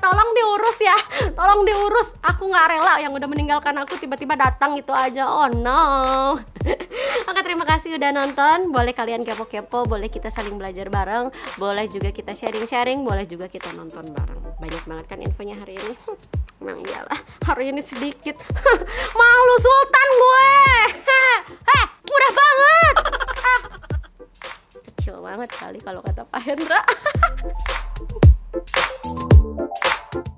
tolong diurus ya tolong diurus aku nggak rela yang udah meninggalkan aku tiba-tiba datang gitu aja oh no (laughs) oke terima kasih udah nonton boleh kalian kepo-kepo boleh kita saling belajar bareng boleh juga kita sharing-sharing boleh juga kita nonton bareng banyak banget kan infonya hari ini (laughs) Emang iyalah, hari ini sedikit (laughs) Malu sultan gue Heh, mudah banget ah. Kecil banget kali kalau kata Pak Hendra Thank you.